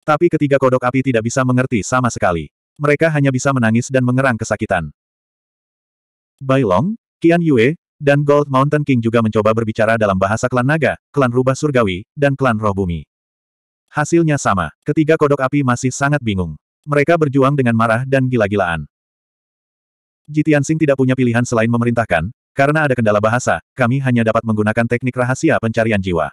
Tapi ketiga kodok api tidak bisa mengerti sama sekali. Mereka hanya bisa menangis dan mengerang kesakitan. Bailong, Qian Yue, dan Gold Mountain King juga mencoba berbicara dalam bahasa klan naga, klan rubah surgawi, dan klan roh bumi. Hasilnya sama, ketiga kodok api masih sangat bingung. Mereka berjuang dengan marah dan gila-gilaan. Jitiansing tidak punya pilihan selain memerintahkan, karena ada kendala bahasa, kami hanya dapat menggunakan teknik rahasia pencarian jiwa.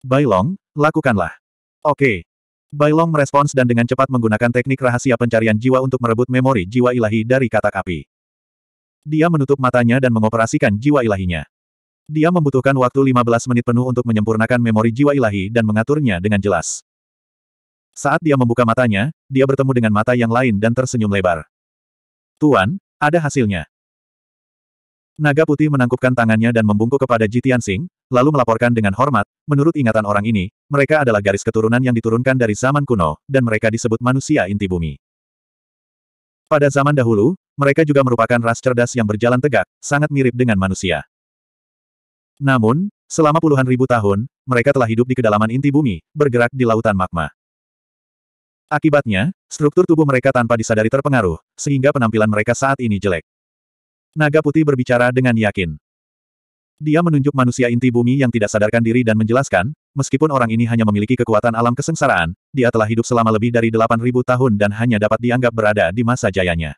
Bailong, lakukanlah. Oke, Bailong merespons dan dengan cepat menggunakan teknik rahasia pencarian jiwa untuk merebut memori jiwa ilahi dari katak api. Dia menutup matanya dan mengoperasikan jiwa ilahinya. Dia membutuhkan waktu 15 menit penuh untuk menyempurnakan memori jiwa ilahi dan mengaturnya dengan jelas. Saat dia membuka matanya, dia bertemu dengan mata yang lain dan tersenyum lebar. Tuan, ada hasilnya. Naga putih menangkupkan tangannya dan membungkuk kepada Jitian Singh lalu melaporkan dengan hormat, menurut ingatan orang ini, mereka adalah garis keturunan yang diturunkan dari zaman kuno, dan mereka disebut manusia inti bumi. Pada zaman dahulu, mereka juga merupakan ras cerdas yang berjalan tegak, sangat mirip dengan manusia. Namun, selama puluhan ribu tahun, mereka telah hidup di kedalaman inti bumi, bergerak di lautan magma. Akibatnya, struktur tubuh mereka tanpa disadari terpengaruh, sehingga penampilan mereka saat ini jelek. Naga putih berbicara dengan yakin. Dia menunjuk manusia inti bumi yang tidak sadarkan diri dan menjelaskan, meskipun orang ini hanya memiliki kekuatan alam kesengsaraan, dia telah hidup selama lebih dari 8.000 tahun dan hanya dapat dianggap berada di masa jayanya.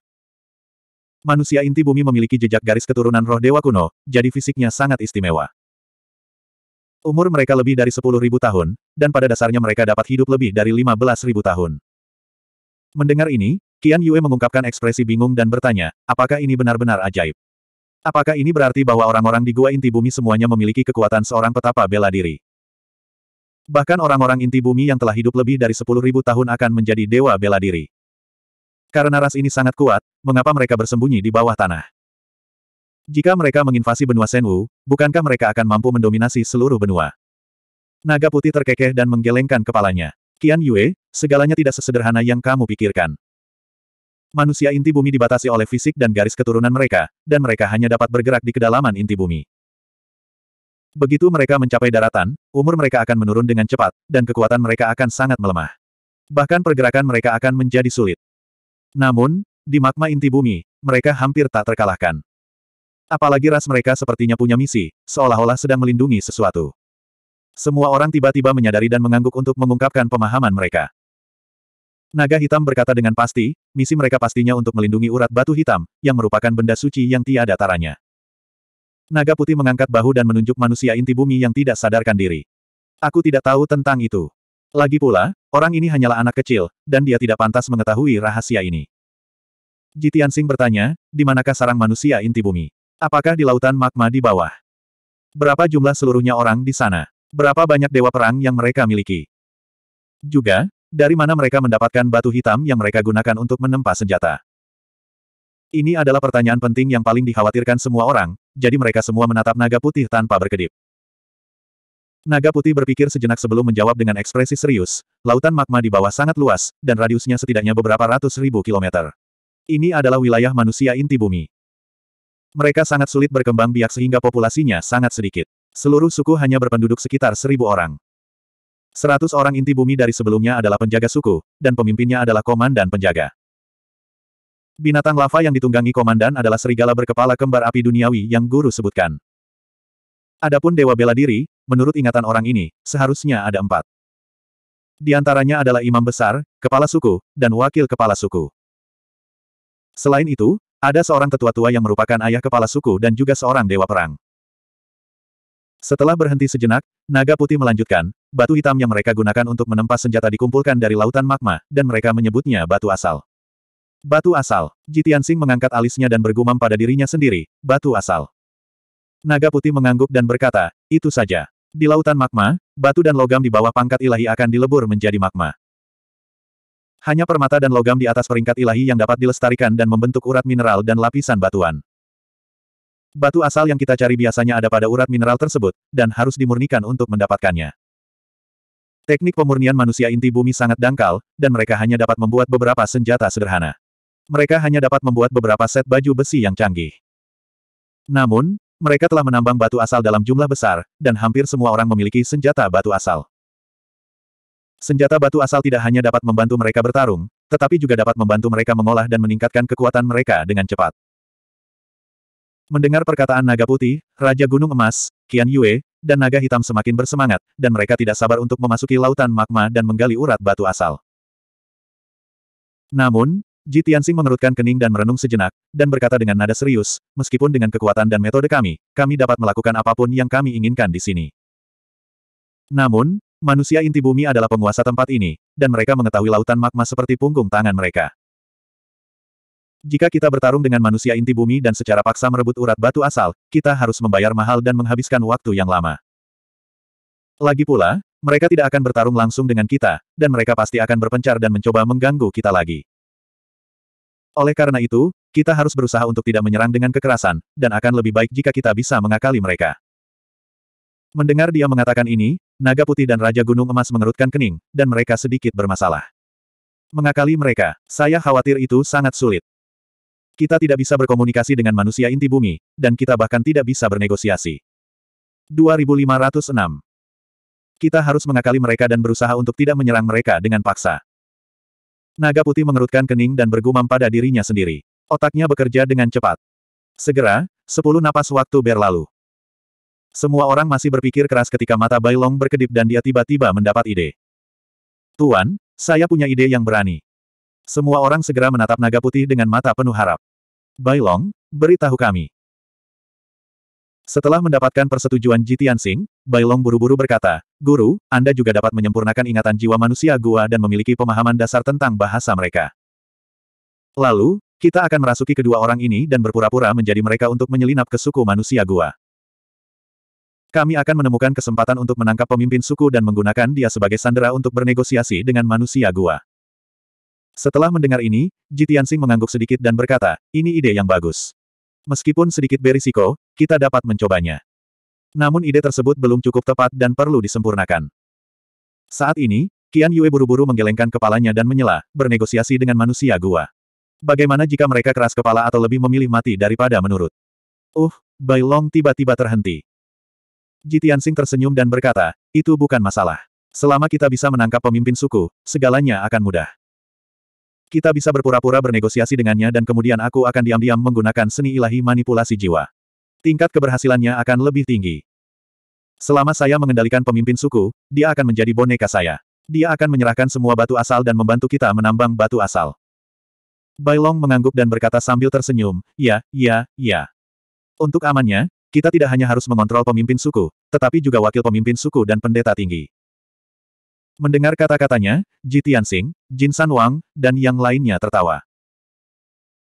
Manusia inti bumi memiliki jejak garis keturunan roh dewa kuno, jadi fisiknya sangat istimewa. Umur mereka lebih dari 10.000 tahun, dan pada dasarnya mereka dapat hidup lebih dari 15.000 tahun. Mendengar ini, Qian Yue mengungkapkan ekspresi bingung dan bertanya, apakah ini benar-benar ajaib? Apakah ini berarti bahwa orang-orang di Gua Inti Bumi semuanya memiliki kekuatan seorang petapa bela diri? Bahkan orang-orang inti bumi yang telah hidup lebih dari 10.000 tahun akan menjadi dewa bela diri. Karena ras ini sangat kuat, mengapa mereka bersembunyi di bawah tanah? Jika mereka menginvasi benua Senwu, bukankah mereka akan mampu mendominasi seluruh benua? Naga putih terkekeh dan menggelengkan kepalanya. Qian Yue, segalanya tidak sesederhana yang kamu pikirkan. Manusia inti bumi dibatasi oleh fisik dan garis keturunan mereka, dan mereka hanya dapat bergerak di kedalaman inti bumi. Begitu mereka mencapai daratan, umur mereka akan menurun dengan cepat, dan kekuatan mereka akan sangat melemah. Bahkan pergerakan mereka akan menjadi sulit. Namun, di magma inti bumi, mereka hampir tak terkalahkan. Apalagi ras mereka sepertinya punya misi, seolah-olah sedang melindungi sesuatu. Semua orang tiba-tiba menyadari dan mengangguk untuk mengungkapkan pemahaman mereka. Naga hitam berkata dengan pasti, misi mereka pastinya untuk melindungi urat batu hitam, yang merupakan benda suci yang tiada taranya. Naga putih mengangkat bahu dan menunjuk manusia inti bumi yang tidak sadarkan diri. Aku tidak tahu tentang itu. Lagi pula, orang ini hanyalah anak kecil, dan dia tidak pantas mengetahui rahasia ini. Jitian Sing bertanya, di manakah sarang manusia inti bumi? Apakah di lautan magma di bawah? Berapa jumlah seluruhnya orang di sana? Berapa banyak dewa perang yang mereka miliki? Juga, dari mana mereka mendapatkan batu hitam yang mereka gunakan untuk menempa senjata? Ini adalah pertanyaan penting yang paling dikhawatirkan semua orang, jadi mereka semua menatap naga putih tanpa berkedip. Naga putih berpikir sejenak sebelum menjawab dengan ekspresi serius, lautan magma di bawah sangat luas, dan radiusnya setidaknya beberapa ratus ribu kilometer. Ini adalah wilayah manusia inti bumi. Mereka sangat sulit berkembang biak sehingga populasinya sangat sedikit. Seluruh suku hanya berpenduduk sekitar seribu orang. Seratus orang inti bumi dari sebelumnya adalah penjaga suku, dan pemimpinnya adalah komandan penjaga. Binatang lava yang ditunggangi komandan adalah serigala berkepala kembar api duniawi yang guru sebutkan. Adapun dewa bela diri, menurut ingatan orang ini, seharusnya ada empat. Di antaranya adalah imam besar, kepala suku, dan wakil kepala suku. Selain itu, ada seorang tetua tua yang merupakan ayah kepala suku dan juga seorang dewa perang. Setelah berhenti sejenak, naga putih melanjutkan, batu hitam yang mereka gunakan untuk menempas senjata dikumpulkan dari lautan magma, dan mereka menyebutnya batu asal. Batu asal. Jitian Sing mengangkat alisnya dan bergumam pada dirinya sendiri, batu asal. Naga putih mengangguk dan berkata, itu saja. Di lautan magma, batu dan logam di bawah pangkat ilahi akan dilebur menjadi magma. Hanya permata dan logam di atas peringkat ilahi yang dapat dilestarikan dan membentuk urat mineral dan lapisan batuan. Batu asal yang kita cari biasanya ada pada urat mineral tersebut, dan harus dimurnikan untuk mendapatkannya. Teknik pemurnian manusia inti bumi sangat dangkal, dan mereka hanya dapat membuat beberapa senjata sederhana. Mereka hanya dapat membuat beberapa set baju besi yang canggih. Namun, mereka telah menambang batu asal dalam jumlah besar, dan hampir semua orang memiliki senjata batu asal. Senjata batu asal tidak hanya dapat membantu mereka bertarung, tetapi juga dapat membantu mereka mengolah dan meningkatkan kekuatan mereka dengan cepat. Mendengar perkataan naga putih, Raja Gunung Emas, Qian Yue, dan naga hitam semakin bersemangat, dan mereka tidak sabar untuk memasuki lautan magma dan menggali urat batu asal. Namun, Ji Tianxing mengerutkan kening dan merenung sejenak, dan berkata dengan nada serius, meskipun dengan kekuatan dan metode kami, kami dapat melakukan apapun yang kami inginkan di sini. Namun, manusia inti bumi adalah penguasa tempat ini, dan mereka mengetahui lautan magma seperti punggung tangan mereka. Jika kita bertarung dengan manusia inti bumi dan secara paksa merebut urat batu asal, kita harus membayar mahal dan menghabiskan waktu yang lama. Lagi pula, mereka tidak akan bertarung langsung dengan kita, dan mereka pasti akan berpencar dan mencoba mengganggu kita lagi. Oleh karena itu, kita harus berusaha untuk tidak menyerang dengan kekerasan, dan akan lebih baik jika kita bisa mengakali mereka. Mendengar dia mengatakan ini, Naga Putih dan Raja Gunung Emas mengerutkan kening, dan mereka sedikit bermasalah. Mengakali mereka, saya khawatir itu sangat sulit. Kita tidak bisa berkomunikasi dengan manusia inti bumi, dan kita bahkan tidak bisa bernegosiasi. 2506 Kita harus mengakali mereka dan berusaha untuk tidak menyerang mereka dengan paksa. Naga putih mengerutkan kening dan bergumam pada dirinya sendiri. Otaknya bekerja dengan cepat. Segera, sepuluh napas waktu berlalu. Semua orang masih berpikir keras ketika mata Bailong berkedip dan dia tiba-tiba mendapat ide. Tuan, saya punya ide yang berani. Semua orang segera menatap naga putih dengan mata penuh harap. Bailong, beritahu kami. Setelah mendapatkan persetujuan Jitian Sing, Bailong buru-buru berkata, Guru, Anda juga dapat menyempurnakan ingatan jiwa manusia gua dan memiliki pemahaman dasar tentang bahasa mereka. Lalu, kita akan merasuki kedua orang ini dan berpura-pura menjadi mereka untuk menyelinap ke suku manusia gua. Kami akan menemukan kesempatan untuk menangkap pemimpin suku dan menggunakan dia sebagai sandera untuk bernegosiasi dengan manusia gua. Setelah mendengar ini, Jitiansing mengangguk sedikit dan berkata, ini ide yang bagus. Meskipun sedikit berisiko, kita dapat mencobanya. Namun ide tersebut belum cukup tepat dan perlu disempurnakan. Saat ini, Qian Yue buru-buru menggelengkan kepalanya dan menyela, bernegosiasi dengan manusia gua. Bagaimana jika mereka keras kepala atau lebih memilih mati daripada menurut? Uh, Bailong tiba-tiba terhenti. Jitiansing tersenyum dan berkata, itu bukan masalah. Selama kita bisa menangkap pemimpin suku, segalanya akan mudah. Kita bisa berpura-pura bernegosiasi dengannya dan kemudian aku akan diam-diam menggunakan seni ilahi manipulasi jiwa. Tingkat keberhasilannya akan lebih tinggi. Selama saya mengendalikan pemimpin suku, dia akan menjadi boneka saya. Dia akan menyerahkan semua batu asal dan membantu kita menambang batu asal. Bailong mengangguk dan berkata sambil tersenyum, ya, ya, ya. Untuk amannya, kita tidak hanya harus mengontrol pemimpin suku, tetapi juga wakil pemimpin suku dan pendeta tinggi. Mendengar kata-katanya, Ji Tianxing, Jin San Wang, dan yang lainnya tertawa.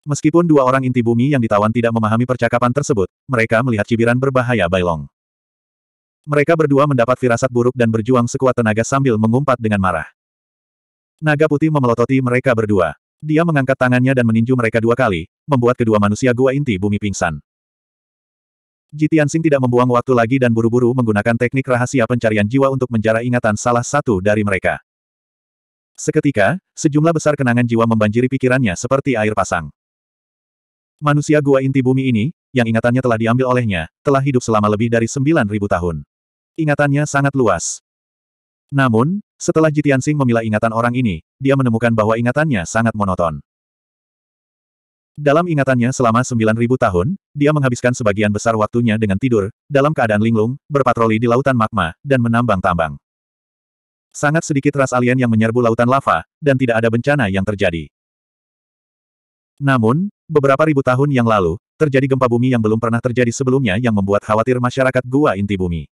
Meskipun dua orang inti bumi yang ditawan tidak memahami percakapan tersebut, mereka melihat cibiran berbahaya Bailong. Mereka berdua mendapat firasat buruk dan berjuang sekuat tenaga sambil mengumpat dengan marah. Naga putih memelototi mereka berdua. Dia mengangkat tangannya dan meninju mereka dua kali, membuat kedua manusia gua inti bumi pingsan. Jitian Jitiansing tidak membuang waktu lagi dan buru-buru menggunakan teknik rahasia pencarian jiwa untuk menjara ingatan salah satu dari mereka. Seketika, sejumlah besar kenangan jiwa membanjiri pikirannya seperti air pasang. Manusia gua inti bumi ini, yang ingatannya telah diambil olehnya, telah hidup selama lebih dari 9.000 tahun. Ingatannya sangat luas. Namun, setelah Jitian Jitiansing memilah ingatan orang ini, dia menemukan bahwa ingatannya sangat monoton. Dalam ingatannya selama 9.000 tahun, dia menghabiskan sebagian besar waktunya dengan tidur, dalam keadaan linglung, berpatroli di lautan magma, dan menambang tambang. Sangat sedikit ras alien yang menyerbu lautan lava, dan tidak ada bencana yang terjadi. Namun, beberapa ribu tahun yang lalu, terjadi gempa bumi yang belum pernah terjadi sebelumnya yang membuat khawatir masyarakat gua inti bumi.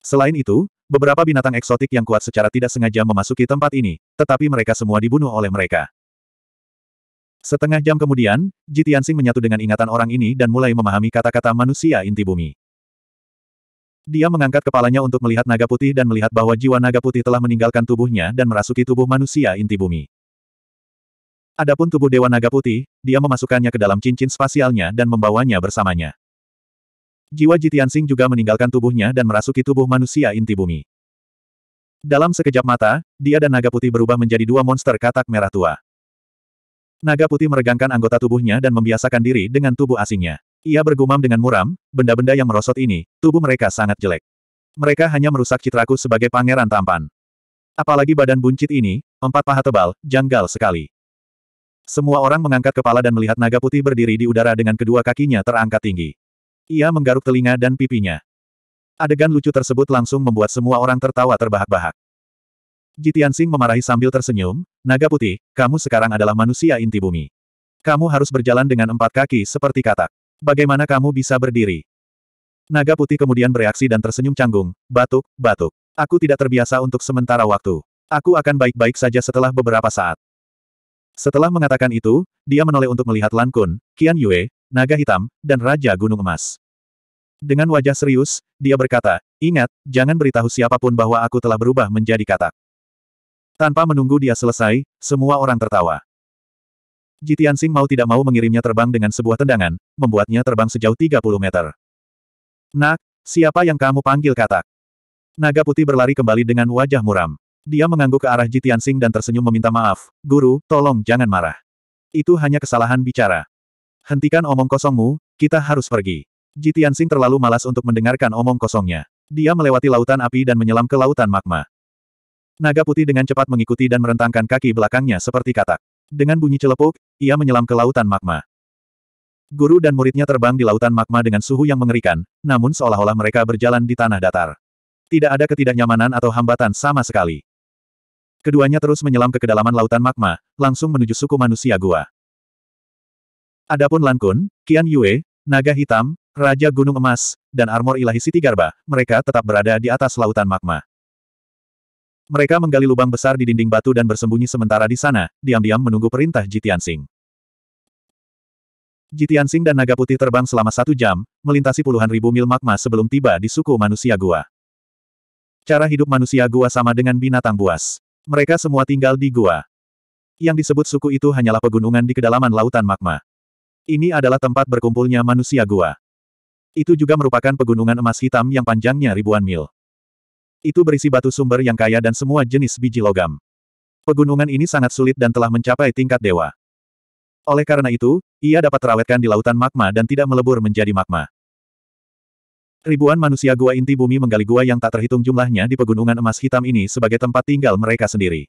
Selain itu, beberapa binatang eksotik yang kuat secara tidak sengaja memasuki tempat ini, tetapi mereka semua dibunuh oleh mereka. Setengah jam kemudian, Ji Tianxing menyatu dengan ingatan orang ini dan mulai memahami kata-kata manusia inti bumi. Dia mengangkat kepalanya untuk melihat naga putih dan melihat bahwa jiwa naga putih telah meninggalkan tubuhnya dan merasuki tubuh manusia inti bumi. Adapun tubuh Dewa Naga Putih, dia memasukkannya ke dalam cincin spasialnya dan membawanya bersamanya. Jiwa Jitiansing juga meninggalkan tubuhnya dan merasuki tubuh manusia inti bumi. Dalam sekejap mata, dia dan Naga Putih berubah menjadi dua monster katak merah tua. Naga putih meregangkan anggota tubuhnya dan membiasakan diri dengan tubuh asingnya. Ia bergumam dengan muram, benda-benda yang merosot ini, tubuh mereka sangat jelek. Mereka hanya merusak citraku sebagai pangeran tampan. Apalagi badan buncit ini, empat paha tebal, janggal sekali. Semua orang mengangkat kepala dan melihat naga putih berdiri di udara dengan kedua kakinya terangkat tinggi. Ia menggaruk telinga dan pipinya. Adegan lucu tersebut langsung membuat semua orang tertawa terbahak-bahak. Jitian Sing memarahi sambil tersenyum, Naga Putih, kamu sekarang adalah manusia inti bumi. Kamu harus berjalan dengan empat kaki seperti katak. Bagaimana kamu bisa berdiri? Naga Putih kemudian bereaksi dan tersenyum canggung, batuk, batuk. Aku tidak terbiasa untuk sementara waktu. Aku akan baik-baik saja setelah beberapa saat. Setelah mengatakan itu, dia menoleh untuk melihat Lan Kun, Qian Yue, Naga Hitam, dan Raja Gunung Emas. Dengan wajah serius, dia berkata, ingat, jangan beritahu siapapun bahwa aku telah berubah menjadi katak. Tanpa menunggu dia selesai, semua orang tertawa. Jitian Sing mau tidak mau mengirimnya terbang dengan sebuah tendangan, membuatnya terbang sejauh 30 meter. Nak, siapa yang kamu panggil katak? Naga putih berlari kembali dengan wajah muram. Dia mengangguk ke arah Jitian Sing dan tersenyum meminta maaf, Guru, tolong jangan marah. Itu hanya kesalahan bicara. Hentikan omong kosongmu, kita harus pergi. Jitian Sing terlalu malas untuk mendengarkan omong kosongnya. Dia melewati lautan api dan menyelam ke lautan magma. Naga putih dengan cepat mengikuti dan merentangkan kaki belakangnya seperti katak. Dengan bunyi celepuk, ia menyelam ke lautan magma. Guru dan muridnya terbang di lautan magma dengan suhu yang mengerikan, namun seolah-olah mereka berjalan di tanah datar. Tidak ada ketidaknyamanan atau hambatan sama sekali. Keduanya terus menyelam ke kedalaman lautan magma, langsung menuju suku manusia gua. Adapun Lan Kun, Qian Yue, Naga Hitam, Raja Gunung Emas, dan Armor Ilahi Siti Garba, mereka tetap berada di atas lautan magma. Mereka menggali lubang besar di dinding batu dan bersembunyi sementara di sana, diam-diam menunggu perintah Jitian Sing. Jitian Sing dan naga putih terbang selama satu jam, melintasi puluhan ribu mil magma sebelum tiba di suku manusia gua. Cara hidup manusia gua sama dengan binatang buas. Mereka semua tinggal di gua. Yang disebut suku itu hanyalah pegunungan di kedalaman lautan magma. Ini adalah tempat berkumpulnya manusia gua. Itu juga merupakan pegunungan emas hitam yang panjangnya ribuan mil. Itu berisi batu sumber yang kaya dan semua jenis biji logam. Pegunungan ini sangat sulit dan telah mencapai tingkat dewa. Oleh karena itu, ia dapat terawetkan di lautan magma dan tidak melebur menjadi magma. Ribuan manusia gua inti bumi menggali gua yang tak terhitung jumlahnya di pegunungan emas hitam ini sebagai tempat tinggal mereka sendiri.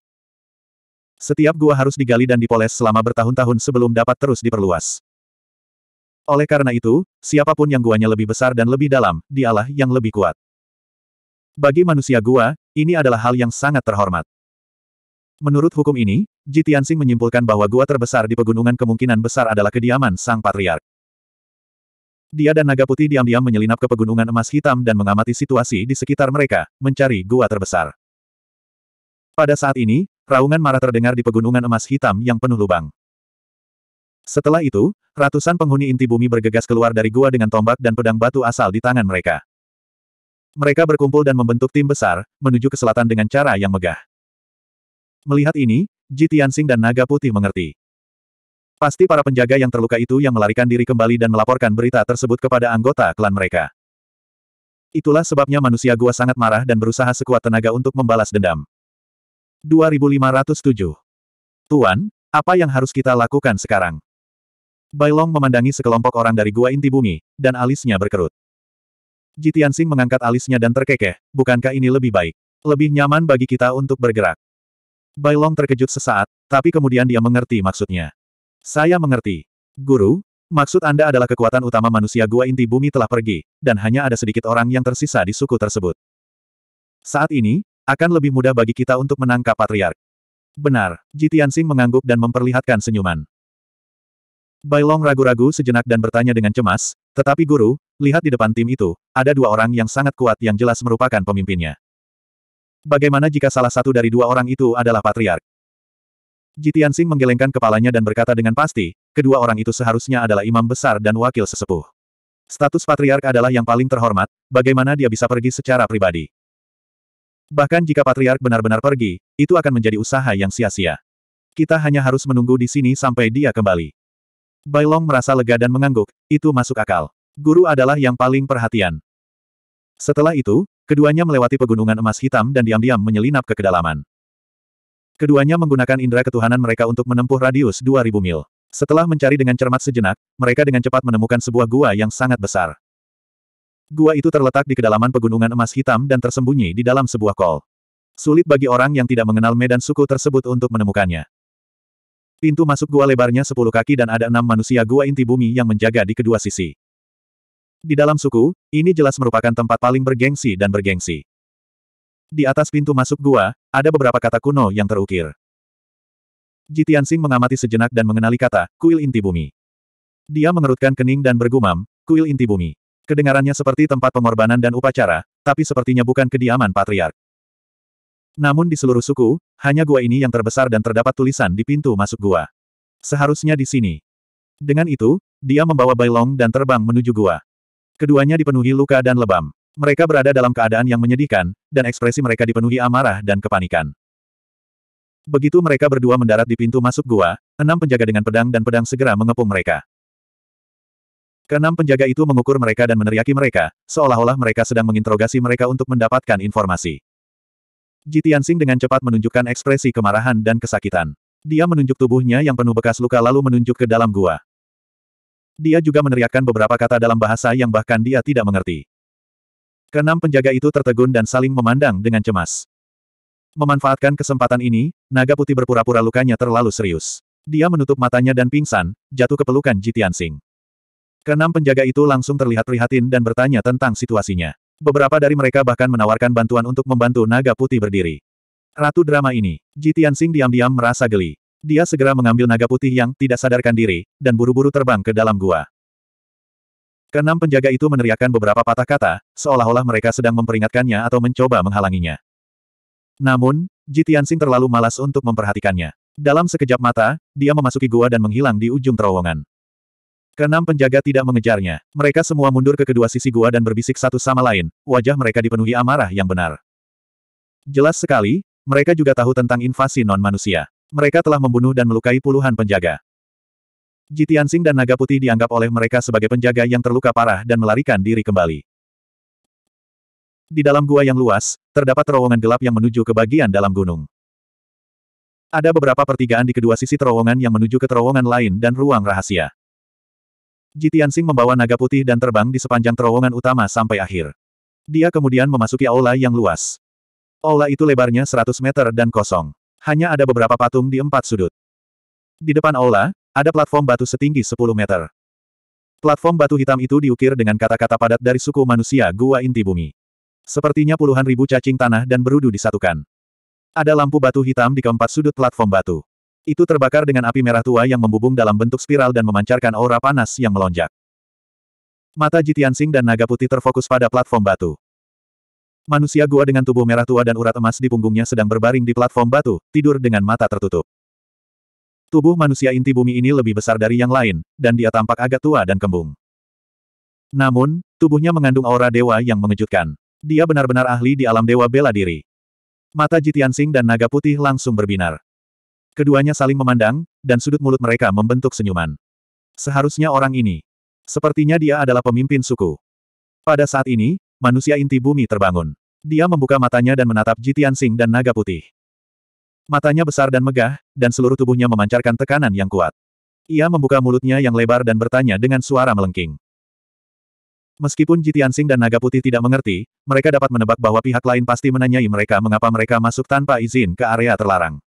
Setiap gua harus digali dan dipoles selama bertahun-tahun sebelum dapat terus diperluas. Oleh karena itu, siapapun yang guanya lebih besar dan lebih dalam, dialah yang lebih kuat. Bagi manusia gua, ini adalah hal yang sangat terhormat. Menurut hukum ini, Jitiansing menyimpulkan bahwa gua terbesar di pegunungan kemungkinan besar adalah kediaman sang patriark. Dia dan naga putih diam-diam menyelinap ke pegunungan emas hitam dan mengamati situasi di sekitar mereka, mencari gua terbesar. Pada saat ini, raungan marah terdengar di pegunungan emas hitam yang penuh lubang. Setelah itu, ratusan penghuni inti bumi bergegas keluar dari gua dengan tombak dan pedang batu asal di tangan mereka. Mereka berkumpul dan membentuk tim besar, menuju ke selatan dengan cara yang megah. Melihat ini, Ji Tianxing dan Naga Putih mengerti. Pasti para penjaga yang terluka itu yang melarikan diri kembali dan melaporkan berita tersebut kepada anggota klan mereka. Itulah sebabnya manusia gua sangat marah dan berusaha sekuat tenaga untuk membalas dendam. 2507 Tuan, apa yang harus kita lakukan sekarang? Bailong memandangi sekelompok orang dari gua inti bumi, dan alisnya berkerut. Jitian Sing mengangkat alisnya dan terkekeh, bukankah ini lebih baik? Lebih nyaman bagi kita untuk bergerak. Bailong terkejut sesaat, tapi kemudian dia mengerti maksudnya. Saya mengerti. Guru, maksud Anda adalah kekuatan utama manusia gua inti bumi telah pergi, dan hanya ada sedikit orang yang tersisa di suku tersebut. Saat ini, akan lebih mudah bagi kita untuk menangkap patriark. Benar, Jitian Sing mengangguk dan memperlihatkan senyuman. Bailong ragu-ragu sejenak dan bertanya dengan cemas, tetapi guru, lihat di depan tim itu, ada dua orang yang sangat kuat yang jelas merupakan pemimpinnya. Bagaimana jika salah satu dari dua orang itu adalah patriark? Jitian Sing menggelengkan kepalanya dan berkata dengan pasti, kedua orang itu seharusnya adalah imam besar dan wakil sesepuh. Status patriark adalah yang paling terhormat, bagaimana dia bisa pergi secara pribadi. Bahkan jika patriark benar-benar pergi, itu akan menjadi usaha yang sia-sia. Kita hanya harus menunggu di sini sampai dia kembali. Bailong merasa lega dan mengangguk, itu masuk akal. Guru adalah yang paling perhatian. Setelah itu, keduanya melewati pegunungan emas hitam dan diam-diam menyelinap ke kedalaman. Keduanya menggunakan indera ketuhanan mereka untuk menempuh radius 2000 mil. Setelah mencari dengan cermat sejenak, mereka dengan cepat menemukan sebuah gua yang sangat besar. Gua itu terletak di kedalaman pegunungan emas hitam dan tersembunyi di dalam sebuah kol. Sulit bagi orang yang tidak mengenal medan suku tersebut untuk menemukannya. Pintu masuk gua lebarnya sepuluh kaki dan ada enam manusia gua inti bumi yang menjaga di kedua sisi. Di dalam suku, ini jelas merupakan tempat paling bergengsi dan bergengsi. Di atas pintu masuk gua, ada beberapa kata kuno yang terukir. Jitiansing mengamati sejenak dan mengenali kata, kuil inti bumi. Dia mengerutkan kening dan bergumam, kuil inti bumi. Kedengarannya seperti tempat pengorbanan dan upacara, tapi sepertinya bukan kediaman patriark. Namun di seluruh suku, hanya gua ini yang terbesar dan terdapat tulisan di pintu masuk gua. Seharusnya di sini. Dengan itu, dia membawa Bailong dan terbang menuju gua. Keduanya dipenuhi luka dan lebam. Mereka berada dalam keadaan yang menyedihkan, dan ekspresi mereka dipenuhi amarah dan kepanikan. Begitu mereka berdua mendarat di pintu masuk gua, enam penjaga dengan pedang dan pedang segera mengepung mereka. Keenam penjaga itu mengukur mereka dan meneriaki mereka, seolah-olah mereka sedang menginterogasi mereka untuk mendapatkan informasi. Ji Tianxing dengan cepat menunjukkan ekspresi kemarahan dan kesakitan. Dia menunjuk tubuhnya yang penuh bekas luka lalu menunjuk ke dalam gua. Dia juga meneriakkan beberapa kata dalam bahasa yang bahkan dia tidak mengerti. Kenam penjaga itu tertegun dan saling memandang dengan cemas. Memanfaatkan kesempatan ini, naga putih berpura-pura lukanya terlalu serius. Dia menutup matanya dan pingsan, jatuh ke pelukan Ji Tianxing. Kenam penjaga itu langsung terlihat prihatin dan bertanya tentang situasinya. Beberapa dari mereka bahkan menawarkan bantuan untuk membantu naga putih berdiri. Ratu drama ini, Jitian Sing diam-diam merasa geli. Dia segera mengambil naga putih yang tidak sadarkan diri, dan buru-buru terbang ke dalam gua. Kenam penjaga itu meneriakkan beberapa patah kata, seolah-olah mereka sedang memperingatkannya atau mencoba menghalanginya. Namun, Jitian Sing terlalu malas untuk memperhatikannya. Dalam sekejap mata, dia memasuki gua dan menghilang di ujung terowongan. Keenam penjaga tidak mengejarnya. Mereka semua mundur ke kedua sisi gua dan berbisik satu sama lain, wajah mereka dipenuhi amarah yang benar. Jelas sekali, mereka juga tahu tentang invasi non-manusia. Mereka telah membunuh dan melukai puluhan penjaga. Jitiansing dan Naga Putih dianggap oleh mereka sebagai penjaga yang terluka parah dan melarikan diri kembali. Di dalam gua yang luas, terdapat terowongan gelap yang menuju ke bagian dalam gunung. Ada beberapa pertigaan di kedua sisi terowongan yang menuju ke terowongan lain dan ruang rahasia. Jitian Jitiansing membawa naga putih dan terbang di sepanjang terowongan utama sampai akhir. Dia kemudian memasuki aula yang luas. Aula itu lebarnya 100 meter dan kosong. Hanya ada beberapa patung di empat sudut. Di depan aula, ada platform batu setinggi 10 meter. Platform batu hitam itu diukir dengan kata-kata padat dari suku manusia gua inti bumi. Sepertinya puluhan ribu cacing tanah dan berudu disatukan. Ada lampu batu hitam di keempat sudut platform batu. Itu terbakar dengan api merah tua yang membubung dalam bentuk spiral dan memancarkan aura panas yang melonjak. Mata Jitian Sing dan naga putih terfokus pada platform batu. Manusia gua dengan tubuh merah tua dan urat emas di punggungnya sedang berbaring di platform batu, tidur dengan mata tertutup. Tubuh manusia inti bumi ini lebih besar dari yang lain, dan dia tampak agak tua dan kembung. Namun, tubuhnya mengandung aura dewa yang mengejutkan. Dia benar-benar ahli di alam dewa bela diri. Mata Jitian Sing dan naga putih langsung berbinar. Keduanya saling memandang, dan sudut mulut mereka membentuk senyuman. Seharusnya orang ini. Sepertinya dia adalah pemimpin suku. Pada saat ini, manusia inti bumi terbangun. Dia membuka matanya dan menatap Jitian Sing dan naga putih. Matanya besar dan megah, dan seluruh tubuhnya memancarkan tekanan yang kuat. Ia membuka mulutnya yang lebar dan bertanya dengan suara melengking. Meskipun Jitian Sing dan Naga Putih tidak mengerti, mereka dapat menebak bahwa pihak lain pasti menanyai mereka mengapa mereka masuk tanpa izin ke area terlarang.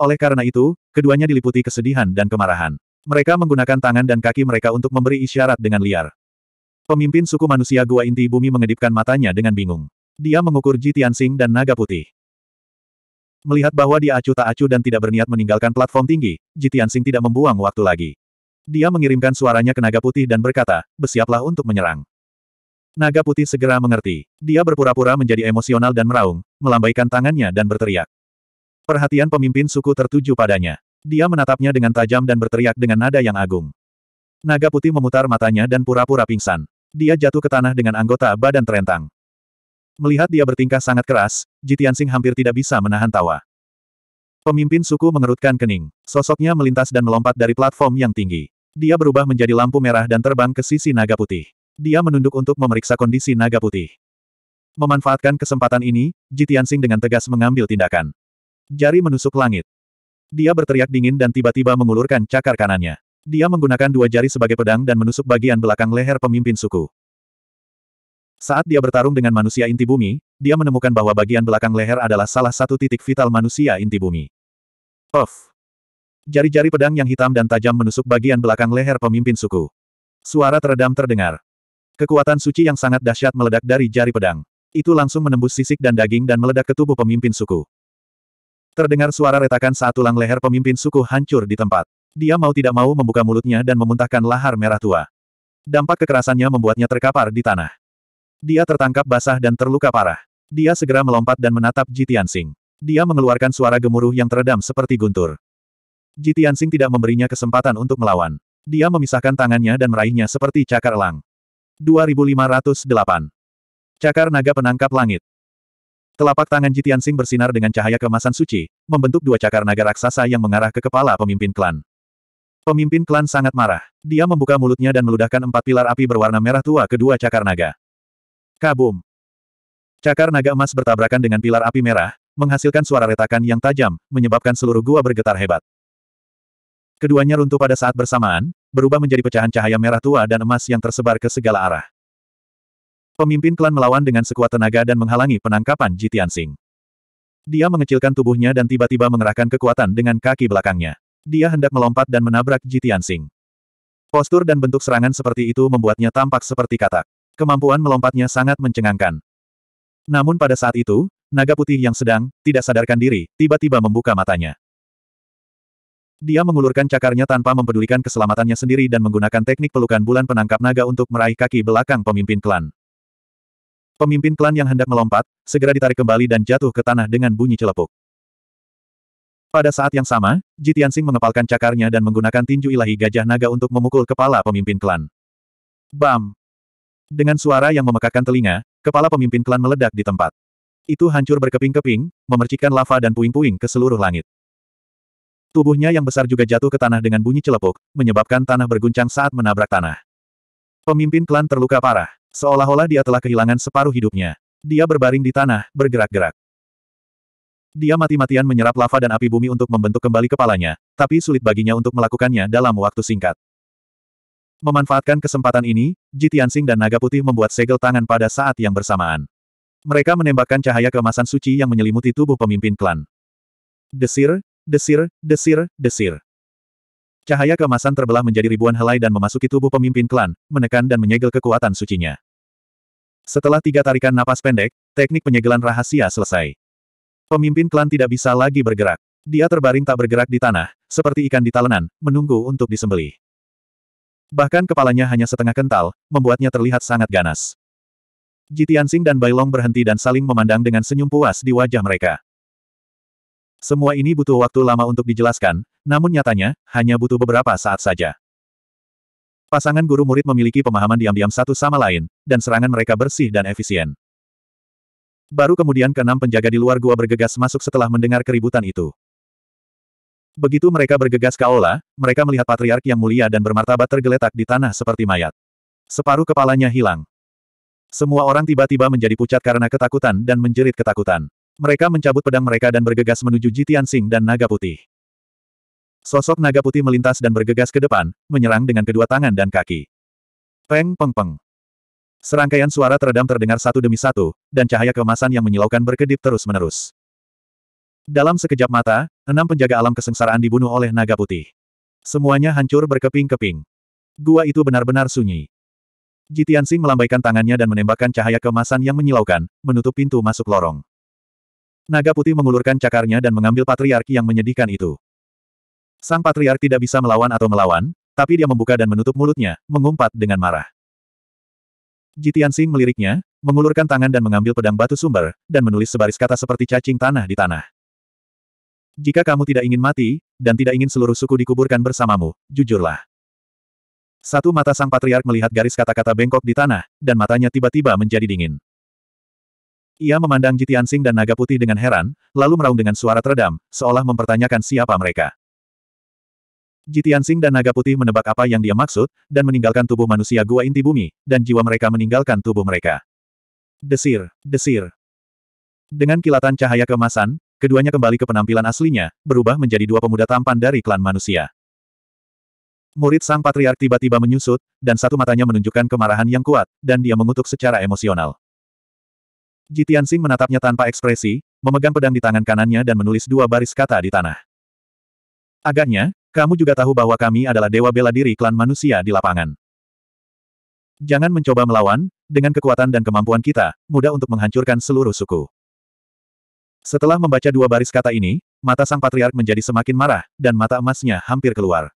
Oleh karena itu, keduanya diliputi kesedihan dan kemarahan. Mereka menggunakan tangan dan kaki mereka untuk memberi isyarat dengan liar. Pemimpin suku manusia gua inti bumi mengedipkan matanya dengan bingung. Dia mengukur Ji Tianxing dan naga putih. Melihat bahwa dia acuh tak acuh dan tidak berniat meninggalkan platform tinggi, Ji Tianxing tidak membuang waktu lagi. Dia mengirimkan suaranya ke naga putih dan berkata, bersiaplah untuk menyerang. Naga putih segera mengerti. Dia berpura-pura menjadi emosional dan meraung, melambaikan tangannya dan berteriak. Perhatian pemimpin suku tertuju padanya. Dia menatapnya dengan tajam dan berteriak dengan nada yang agung. Naga putih memutar matanya dan pura-pura pingsan. Dia jatuh ke tanah dengan anggota badan terentang. Melihat dia bertingkah sangat keras, Jitiansing hampir tidak bisa menahan tawa. Pemimpin suku mengerutkan kening. Sosoknya melintas dan melompat dari platform yang tinggi. Dia berubah menjadi lampu merah dan terbang ke sisi naga putih. Dia menunduk untuk memeriksa kondisi naga putih. Memanfaatkan kesempatan ini, Jitiansing dengan tegas mengambil tindakan. Jari menusuk langit. Dia berteriak dingin dan tiba-tiba mengulurkan cakar kanannya. Dia menggunakan dua jari sebagai pedang dan menusuk bagian belakang leher pemimpin suku. Saat dia bertarung dengan manusia inti bumi, dia menemukan bahwa bagian belakang leher adalah salah satu titik vital manusia inti bumi. Of! Jari-jari pedang yang hitam dan tajam menusuk bagian belakang leher pemimpin suku. Suara teredam terdengar. Kekuatan suci yang sangat dahsyat meledak dari jari pedang. Itu langsung menembus sisik dan daging dan meledak ke tubuh pemimpin suku. Terdengar suara retakan saat tulang leher pemimpin suku hancur di tempat. Dia mau tidak mau membuka mulutnya dan memuntahkan lahar merah tua. Dampak kekerasannya membuatnya terkapar di tanah. Dia tertangkap basah dan terluka parah. Dia segera melompat dan menatap Jitian Sing. Dia mengeluarkan suara gemuruh yang teredam seperti guntur. Jitian Sing tidak memberinya kesempatan untuk melawan. Dia memisahkan tangannya dan meraihnya seperti cakar elang. 2508 Cakar naga penangkap langit. Telapak tangan Jitian Sing bersinar dengan cahaya kemasan suci, membentuk dua cakar naga raksasa yang mengarah ke kepala pemimpin klan. Pemimpin klan sangat marah. Dia membuka mulutnya dan meludahkan empat pilar api berwarna merah tua kedua cakar naga. Kabum! Cakar naga emas bertabrakan dengan pilar api merah, menghasilkan suara retakan yang tajam, menyebabkan seluruh gua bergetar hebat. Keduanya runtuh pada saat bersamaan, berubah menjadi pecahan cahaya merah tua dan emas yang tersebar ke segala arah. Pemimpin klan melawan dengan sekuat tenaga dan menghalangi penangkapan Jitian Sing. Dia mengecilkan tubuhnya dan tiba-tiba mengerahkan kekuatan dengan kaki belakangnya. Dia hendak melompat dan menabrak Jitian Sing. Postur dan bentuk serangan seperti itu membuatnya tampak seperti katak. Kemampuan melompatnya sangat mencengangkan. Namun pada saat itu, naga putih yang sedang, tidak sadarkan diri, tiba-tiba membuka matanya. Dia mengulurkan cakarnya tanpa mempedulikan keselamatannya sendiri dan menggunakan teknik pelukan bulan penangkap naga untuk meraih kaki belakang pemimpin klan. Pemimpin klan yang hendak melompat, segera ditarik kembali dan jatuh ke tanah dengan bunyi celepuk. Pada saat yang sama, Jitiansing mengepalkan cakarnya dan menggunakan tinju ilahi gajah naga untuk memukul kepala pemimpin klan. Bam! Dengan suara yang memekakan telinga, kepala pemimpin klan meledak di tempat. Itu hancur berkeping-keping, memercikkan lava dan puing-puing ke seluruh langit. Tubuhnya yang besar juga jatuh ke tanah dengan bunyi celepuk, menyebabkan tanah berguncang saat menabrak tanah. Pemimpin klan terluka parah. Seolah-olah dia telah kehilangan separuh hidupnya. Dia berbaring di tanah, bergerak-gerak. Dia mati-matian menyerap lava dan api bumi untuk membentuk kembali kepalanya, tapi sulit baginya untuk melakukannya dalam waktu singkat. Memanfaatkan kesempatan ini, Jitiansing dan Naga Putih membuat segel tangan pada saat yang bersamaan. Mereka menembakkan cahaya keemasan suci yang menyelimuti tubuh pemimpin klan. Desir, desir, desir, desir. Cahaya kemasan terbelah menjadi ribuan helai dan memasuki tubuh pemimpin klan, menekan dan menyegel kekuatan sucinya. Setelah tiga tarikan napas pendek, teknik penyegelan rahasia selesai. Pemimpin klan tidak bisa lagi bergerak. Dia terbaring tak bergerak di tanah, seperti ikan di talenan, menunggu untuk disembelih. Bahkan kepalanya hanya setengah kental, membuatnya terlihat sangat ganas. Jitian Sing dan Bailong berhenti dan saling memandang dengan senyum puas di wajah mereka. Semua ini butuh waktu lama untuk dijelaskan, namun nyatanya, hanya butuh beberapa saat saja. Pasangan guru murid memiliki pemahaman diam-diam satu sama lain, dan serangan mereka bersih dan efisien. Baru kemudian keenam penjaga di luar gua bergegas masuk setelah mendengar keributan itu. Begitu mereka bergegas ke aula, mereka melihat patriark yang mulia dan bermartabat tergeletak di tanah seperti mayat. Separuh kepalanya hilang. Semua orang tiba-tiba menjadi pucat karena ketakutan dan menjerit ketakutan. Mereka mencabut pedang mereka dan bergegas menuju Jitian Sing dan Naga Putih. Sosok Naga Putih melintas dan bergegas ke depan, menyerang dengan kedua tangan dan kaki. Peng peng peng. Serangkaian suara teredam terdengar satu demi satu, dan cahaya kemasan yang menyilaukan berkedip terus-menerus. Dalam sekejap mata, enam penjaga alam kesengsaraan dibunuh oleh Naga Putih. Semuanya hancur berkeping-keping. Gua itu benar-benar sunyi. Jitian Sing melambaikan tangannya dan menembakkan cahaya kemasan yang menyilaukan, menutup pintu masuk lorong. Naga putih mengulurkan cakarnya dan mengambil patriarki yang menyedihkan itu. Sang patriark tidak bisa melawan atau melawan, tapi dia membuka dan menutup mulutnya, mengumpat dengan marah. Jitian Sing meliriknya, mengulurkan tangan dan mengambil pedang batu sumber, dan menulis sebaris kata seperti cacing tanah di tanah. Jika kamu tidak ingin mati, dan tidak ingin seluruh suku dikuburkan bersamamu, jujurlah. Satu mata sang patriark melihat garis kata-kata bengkok di tanah, dan matanya tiba-tiba menjadi dingin. Ia memandang Jitian Jitiansing dan Naga Putih dengan heran, lalu meraung dengan suara teredam, seolah mempertanyakan siapa mereka. Jitian Jitiansing dan Naga Putih menebak apa yang dia maksud, dan meninggalkan tubuh manusia gua inti bumi, dan jiwa mereka meninggalkan tubuh mereka. Desir, desir. Dengan kilatan cahaya kemasan, keduanya kembali ke penampilan aslinya, berubah menjadi dua pemuda tampan dari klan manusia. Murid sang patriark tiba-tiba menyusut, dan satu matanya menunjukkan kemarahan yang kuat, dan dia mengutuk secara emosional. Jitian Sing menatapnya tanpa ekspresi, memegang pedang di tangan kanannya dan menulis dua baris kata di tanah. Agaknya, kamu juga tahu bahwa kami adalah dewa bela diri klan manusia di lapangan. Jangan mencoba melawan, dengan kekuatan dan kemampuan kita, mudah untuk menghancurkan seluruh suku. Setelah membaca dua baris kata ini, mata sang patriark menjadi semakin marah, dan mata emasnya hampir keluar.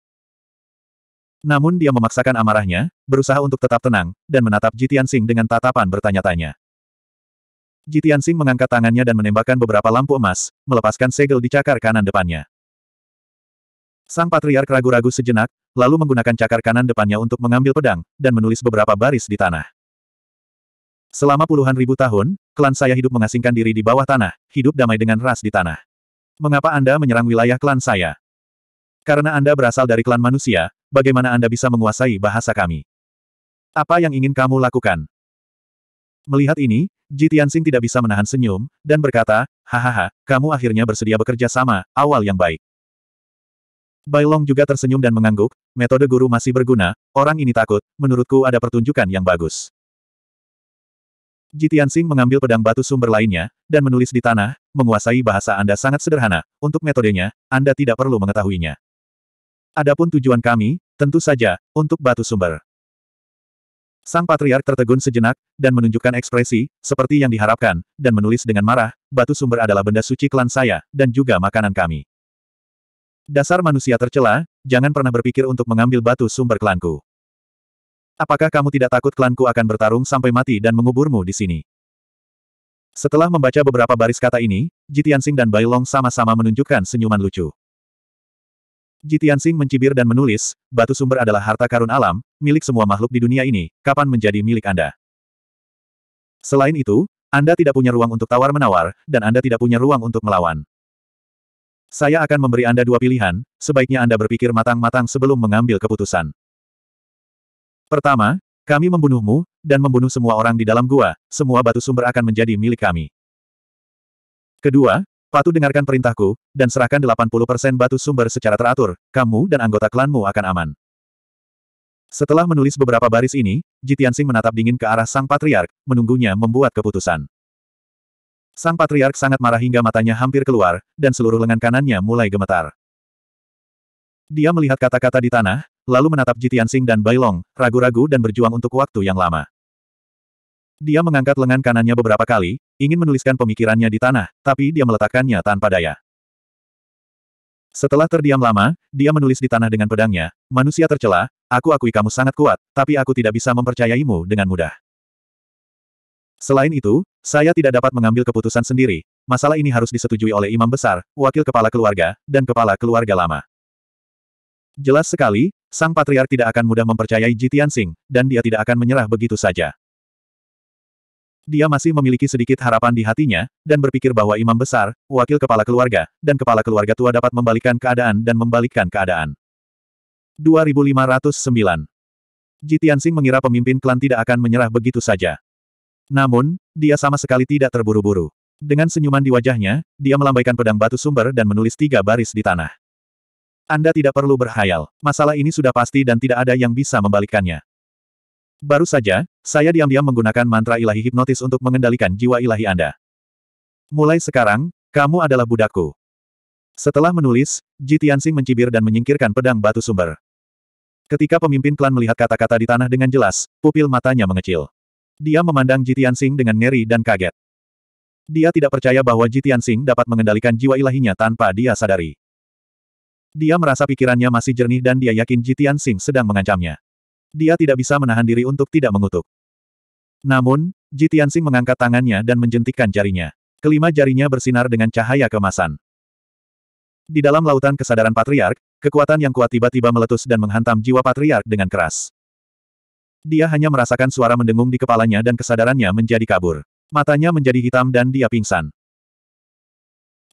Namun dia memaksakan amarahnya, berusaha untuk tetap tenang, dan menatap Jitian Sing dengan tatapan bertanya-tanya. Jitian Sing mengangkat tangannya dan menembakkan beberapa lampu emas, melepaskan segel di cakar kanan depannya. Sang patriark ragu-ragu sejenak, lalu menggunakan cakar kanan depannya untuk mengambil pedang, dan menulis beberapa baris di tanah. Selama puluhan ribu tahun, klan saya hidup mengasingkan diri di bawah tanah, hidup damai dengan ras di tanah. Mengapa Anda menyerang wilayah klan saya? Karena Anda berasal dari klan manusia, bagaimana Anda bisa menguasai bahasa kami? Apa yang ingin kamu lakukan? Melihat ini, Ji tidak bisa menahan senyum, dan berkata, Hahaha, kamu akhirnya bersedia bekerja sama, awal yang baik. Bailong juga tersenyum dan mengangguk, metode guru masih berguna, orang ini takut, menurutku ada pertunjukan yang bagus. Ji mengambil pedang batu sumber lainnya, dan menulis di tanah, menguasai bahasa Anda sangat sederhana, untuk metodenya, Anda tidak perlu mengetahuinya. Adapun tujuan kami, tentu saja, untuk batu sumber. Sang patriark tertegun sejenak, dan menunjukkan ekspresi, seperti yang diharapkan, dan menulis dengan marah, batu sumber adalah benda suci klan saya, dan juga makanan kami. Dasar manusia tercela, jangan pernah berpikir untuk mengambil batu sumber klanku. Apakah kamu tidak takut klanku akan bertarung sampai mati dan menguburmu di sini? Setelah membaca beberapa baris kata ini, Jitiansing dan Bailong sama-sama menunjukkan senyuman lucu. Jitian Singh mencibir dan menulis, batu sumber adalah harta karun alam, milik semua makhluk di dunia ini, kapan menjadi milik Anda? Selain itu, Anda tidak punya ruang untuk tawar-menawar, dan Anda tidak punya ruang untuk melawan. Saya akan memberi Anda dua pilihan, sebaiknya Anda berpikir matang-matang sebelum mengambil keputusan. Pertama, kami membunuhmu, dan membunuh semua orang di dalam gua, semua batu sumber akan menjadi milik kami. Kedua, Patuh dengarkan perintahku, dan serahkan 80% batu sumber secara teratur, kamu dan anggota klanmu akan aman. Setelah menulis beberapa baris ini, Jitiansing menatap dingin ke arah Sang Patriark, menunggunya membuat keputusan. Sang Patriark sangat marah hingga matanya hampir keluar, dan seluruh lengan kanannya mulai gemetar. Dia melihat kata-kata di tanah, lalu menatap Jitiansing dan Bailong, ragu-ragu dan berjuang untuk waktu yang lama. Dia mengangkat lengan kanannya beberapa kali, ingin menuliskan pemikirannya di tanah, tapi dia meletakkannya tanpa daya. Setelah terdiam lama, dia menulis di tanah dengan pedangnya, manusia tercela, aku akui kamu sangat kuat, tapi aku tidak bisa mempercayaimu dengan mudah. Selain itu, saya tidak dapat mengambil keputusan sendiri, masalah ini harus disetujui oleh imam besar, wakil kepala keluarga, dan kepala keluarga lama. Jelas sekali, sang patriark tidak akan mudah mempercayai Jitian Singh, dan dia tidak akan menyerah begitu saja. Dia masih memiliki sedikit harapan di hatinya, dan berpikir bahwa imam besar, wakil kepala keluarga, dan kepala keluarga tua dapat membalikkan keadaan dan membalikkan keadaan. 2509 Ji mengira pemimpin klan tidak akan menyerah begitu saja. Namun, dia sama sekali tidak terburu-buru. Dengan senyuman di wajahnya, dia melambaikan pedang batu sumber dan menulis tiga baris di tanah. Anda tidak perlu berhayal. Masalah ini sudah pasti dan tidak ada yang bisa membalikkannya. Baru saja, saya diam-diam menggunakan mantra ilahi hipnotis untuk mengendalikan jiwa ilahi Anda. Mulai sekarang, kamu adalah budakku. Setelah menulis, Ji Tianxing mencibir dan menyingkirkan pedang batu sumber. Ketika pemimpin klan melihat kata-kata di tanah dengan jelas, pupil matanya mengecil. Dia memandang Ji Tianxing dengan ngeri dan kaget. Dia tidak percaya bahwa Ji Tianxing dapat mengendalikan jiwa ilahinya tanpa dia sadari. Dia merasa pikirannya masih jernih dan dia yakin Ji Tianxing sedang mengancamnya dia tidak bisa menahan diri untuk tidak mengutuk. Namun, Ji Tianxing mengangkat tangannya dan menjentikkan jarinya. Kelima jarinya bersinar dengan cahaya kemasan. Di dalam lautan kesadaran patriark, kekuatan yang kuat tiba-tiba meletus dan menghantam jiwa patriark dengan keras. Dia hanya merasakan suara mendengung di kepalanya dan kesadarannya menjadi kabur. Matanya menjadi hitam dan dia pingsan.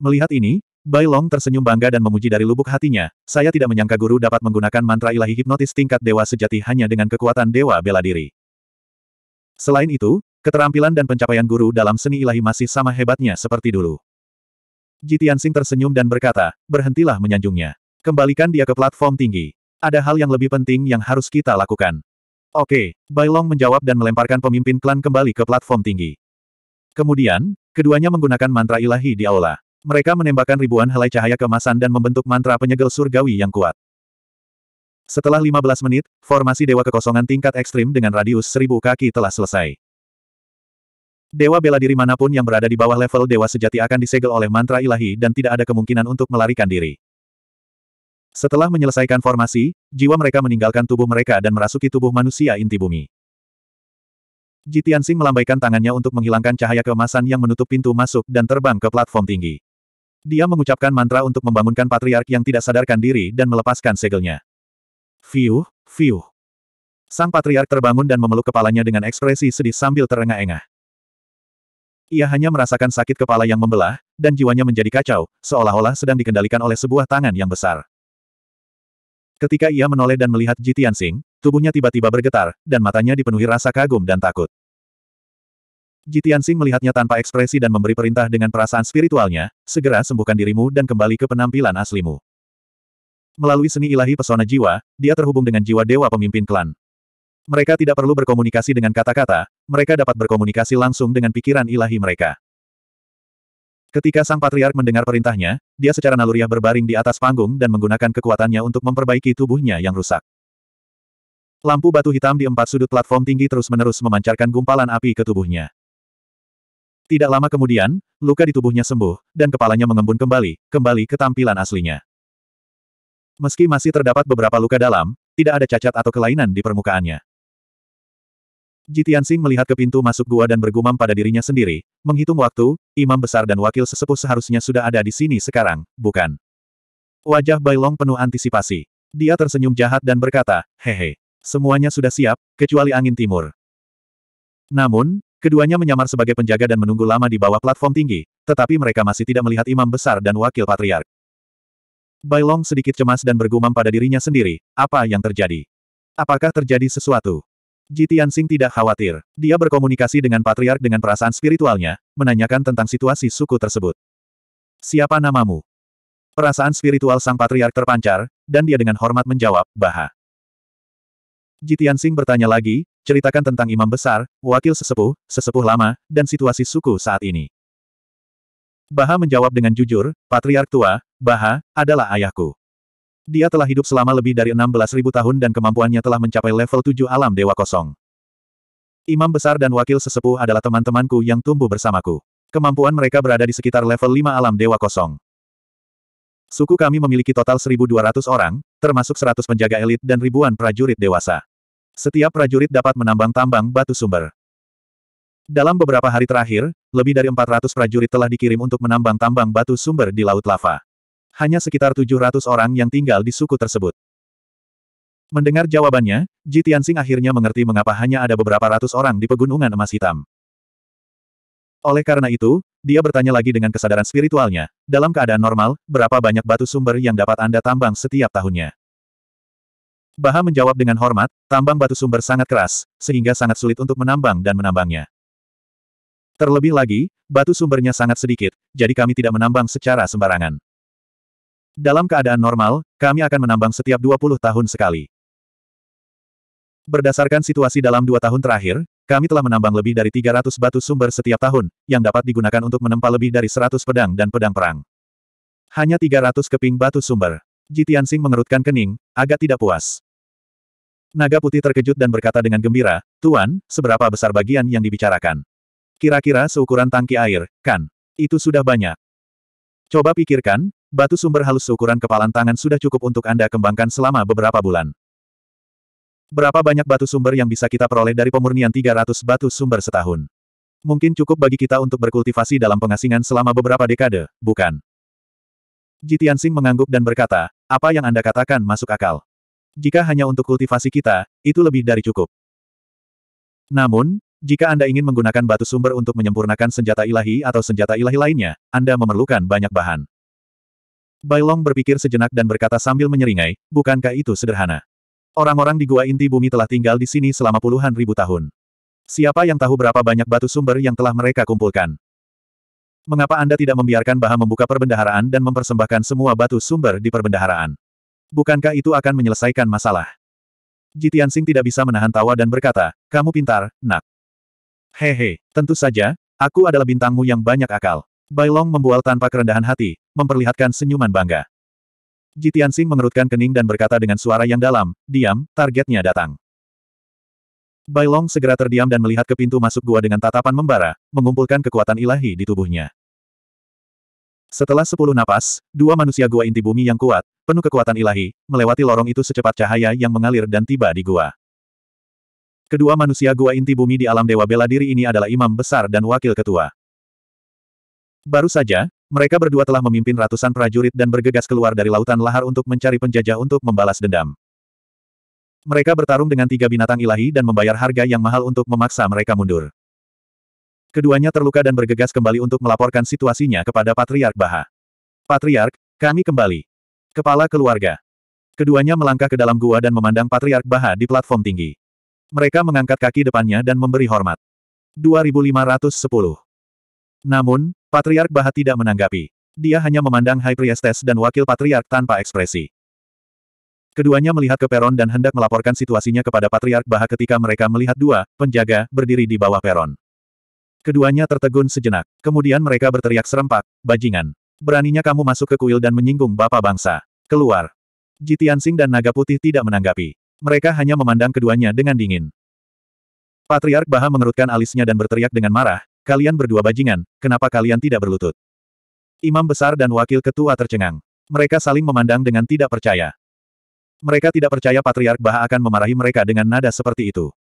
Melihat ini, Bai Long tersenyum bangga dan memuji dari lubuk hatinya, saya tidak menyangka guru dapat menggunakan mantra ilahi hipnotis tingkat dewa sejati hanya dengan kekuatan dewa bela diri. Selain itu, keterampilan dan pencapaian guru dalam seni ilahi masih sama hebatnya seperti dulu. Jitiansing tersenyum dan berkata, berhentilah menyanjungnya. Kembalikan dia ke platform tinggi. Ada hal yang lebih penting yang harus kita lakukan. Oke, Bai Long menjawab dan melemparkan pemimpin klan kembali ke platform tinggi. Kemudian, keduanya menggunakan mantra ilahi di aula. Mereka menembakkan ribuan helai cahaya kemasan dan membentuk mantra penyegel surgawi yang kuat. Setelah 15 menit, formasi Dewa Kekosongan tingkat ekstrim dengan radius 1000 kaki telah selesai. Dewa bela diri manapun yang berada di bawah level Dewa sejati akan disegel oleh mantra ilahi dan tidak ada kemungkinan untuk melarikan diri. Setelah menyelesaikan formasi, jiwa mereka meninggalkan tubuh mereka dan merasuki tubuh manusia inti bumi. Jitian Sing melambaikan tangannya untuk menghilangkan cahaya kemasan yang menutup pintu masuk dan terbang ke platform tinggi. Dia mengucapkan mantra untuk membangunkan patriark yang tidak sadarkan diri dan melepaskan segelnya. Fiu, fiu. Sang patriark terbangun dan memeluk kepalanya dengan ekspresi sedih sambil terengah-engah. Ia hanya merasakan sakit kepala yang membelah, dan jiwanya menjadi kacau, seolah-olah sedang dikendalikan oleh sebuah tangan yang besar. Ketika ia menoleh dan melihat Jitian Sing, tubuhnya tiba-tiba bergetar, dan matanya dipenuhi rasa kagum dan takut. Jitian Sing melihatnya tanpa ekspresi dan memberi perintah dengan perasaan spiritualnya, segera sembuhkan dirimu dan kembali ke penampilan aslimu. Melalui seni ilahi pesona jiwa, dia terhubung dengan jiwa dewa pemimpin klan. Mereka tidak perlu berkomunikasi dengan kata-kata, mereka dapat berkomunikasi langsung dengan pikiran ilahi mereka. Ketika sang patriark mendengar perintahnya, dia secara naluriah berbaring di atas panggung dan menggunakan kekuatannya untuk memperbaiki tubuhnya yang rusak. Lampu batu hitam di empat sudut platform tinggi terus-menerus memancarkan gumpalan api ke tubuhnya. Tidak lama kemudian, luka di tubuhnya sembuh, dan kepalanya mengembun kembali, kembali ke tampilan aslinya. Meski masih terdapat beberapa luka dalam, tidak ada cacat atau kelainan di permukaannya. Jitian Sing melihat ke pintu masuk gua dan bergumam pada dirinya sendiri, menghitung waktu, imam besar dan wakil sesepuh seharusnya sudah ada di sini sekarang, bukan? Wajah Bailong penuh antisipasi. Dia tersenyum jahat dan berkata, hehe, semuanya sudah siap, kecuali angin timur. Namun, Keduanya menyamar sebagai penjaga dan menunggu lama di bawah platform tinggi, tetapi mereka masih tidak melihat imam besar dan wakil patriark. Bailong sedikit cemas dan bergumam pada dirinya sendiri, apa yang terjadi? Apakah terjadi sesuatu? Ji Tianxing tidak khawatir. Dia berkomunikasi dengan patriark dengan perasaan spiritualnya, menanyakan tentang situasi suku tersebut. Siapa namamu? Perasaan spiritual sang patriark terpancar, dan dia dengan hormat menjawab, Baha. Jitian Singh bertanya lagi, ceritakan tentang imam besar, wakil sesepuh, sesepuh lama, dan situasi suku saat ini. Baha menjawab dengan jujur, Patriark Tua, Baha, adalah ayahku. Dia telah hidup selama lebih dari 16.000 tahun dan kemampuannya telah mencapai level 7 alam Dewa Kosong. Imam Besar dan Wakil Sesepuh adalah teman-temanku yang tumbuh bersamaku. Kemampuan mereka berada di sekitar level 5 alam Dewa Kosong. Suku kami memiliki total 1.200 orang, termasuk 100 penjaga elit dan ribuan prajurit dewasa. Setiap prajurit dapat menambang tambang batu sumber. Dalam beberapa hari terakhir, lebih dari 400 prajurit telah dikirim untuk menambang tambang batu sumber di Laut Lava. Hanya sekitar 700 orang yang tinggal di suku tersebut. Mendengar jawabannya, Ji Tianxing akhirnya mengerti mengapa hanya ada beberapa ratus orang di Pegunungan Emas Hitam. Oleh karena itu, dia bertanya lagi dengan kesadaran spiritualnya, dalam keadaan normal, berapa banyak batu sumber yang dapat Anda tambang setiap tahunnya? Baha menjawab dengan hormat, tambang batu sumber sangat keras, sehingga sangat sulit untuk menambang dan menambangnya. Terlebih lagi, batu sumbernya sangat sedikit, jadi kami tidak menambang secara sembarangan. Dalam keadaan normal, kami akan menambang setiap 20 tahun sekali. Berdasarkan situasi dalam dua tahun terakhir, kami telah menambang lebih dari 300 batu sumber setiap tahun, yang dapat digunakan untuk menempa lebih dari 100 pedang dan pedang perang. Hanya 300 keping batu sumber. Jitian Singh mengerutkan kening, agak tidak puas. Naga putih terkejut dan berkata dengan gembira, Tuan, seberapa besar bagian yang dibicarakan? Kira-kira seukuran tangki air, kan? Itu sudah banyak. Coba pikirkan, batu sumber halus seukuran kepalan tangan sudah cukup untuk Anda kembangkan selama beberapa bulan. Berapa banyak batu sumber yang bisa kita peroleh dari pemurnian 300 batu sumber setahun? Mungkin cukup bagi kita untuk berkultivasi dalam pengasingan selama beberapa dekade, bukan? Jitian Jitiansing mengangguk dan berkata, apa yang Anda katakan masuk akal. Jika hanya untuk kultivasi kita, itu lebih dari cukup. Namun, jika Anda ingin menggunakan batu sumber untuk menyempurnakan senjata ilahi atau senjata ilahi lainnya, Anda memerlukan banyak bahan. Bailong berpikir sejenak dan berkata sambil menyeringai, bukankah itu sederhana? Orang-orang di gua inti bumi telah tinggal di sini selama puluhan ribu tahun. Siapa yang tahu berapa banyak batu sumber yang telah mereka kumpulkan? Mengapa Anda tidak membiarkan Baha membuka perbendaharaan dan mempersembahkan semua batu sumber di perbendaharaan? Bukankah itu akan menyelesaikan masalah? Jitian Sing tidak bisa menahan tawa dan berkata, kamu pintar, nak. Hehe, tentu saja, aku adalah bintangmu yang banyak akal. Bailong membual tanpa kerendahan hati, memperlihatkan senyuman bangga. Jitian Sing mengerutkan kening dan berkata dengan suara yang dalam, diam, targetnya datang. Bailong segera terdiam dan melihat ke pintu masuk gua dengan tatapan membara, mengumpulkan kekuatan ilahi di tubuhnya. Setelah sepuluh napas, dua manusia gua inti bumi yang kuat, penuh kekuatan ilahi, melewati lorong itu secepat cahaya yang mengalir dan tiba di gua. Kedua manusia gua inti bumi di alam dewa bela diri ini adalah imam besar dan wakil ketua. Baru saja, mereka berdua telah memimpin ratusan prajurit dan bergegas keluar dari lautan lahar untuk mencari penjajah untuk membalas dendam. Mereka bertarung dengan tiga binatang ilahi dan membayar harga yang mahal untuk memaksa mereka mundur. Keduanya terluka dan bergegas kembali untuk melaporkan situasinya kepada Patriark Baha. Patriark, kami kembali. Kepala keluarga. Keduanya melangkah ke dalam gua dan memandang Patriark Baha di platform tinggi. Mereka mengangkat kaki depannya dan memberi hormat. 2510. Namun, Patriark Baha tidak menanggapi. Dia hanya memandang High Priestess dan Wakil Patriark tanpa ekspresi. Keduanya melihat ke peron dan hendak melaporkan situasinya kepada Patriark Baha ketika mereka melihat dua penjaga berdiri di bawah peron. Keduanya tertegun sejenak, kemudian mereka berteriak serempak, bajingan. Beraninya kamu masuk ke kuil dan menyinggung bapak bangsa. Keluar. Jitiansing dan Naga Putih tidak menanggapi. Mereka hanya memandang keduanya dengan dingin. Patriark Baha mengerutkan alisnya dan berteriak dengan marah, kalian berdua bajingan, kenapa kalian tidak berlutut? Imam Besar dan Wakil Ketua tercengang. Mereka saling memandang dengan tidak percaya. Mereka tidak percaya Patriark Baha akan memarahi mereka dengan nada seperti itu.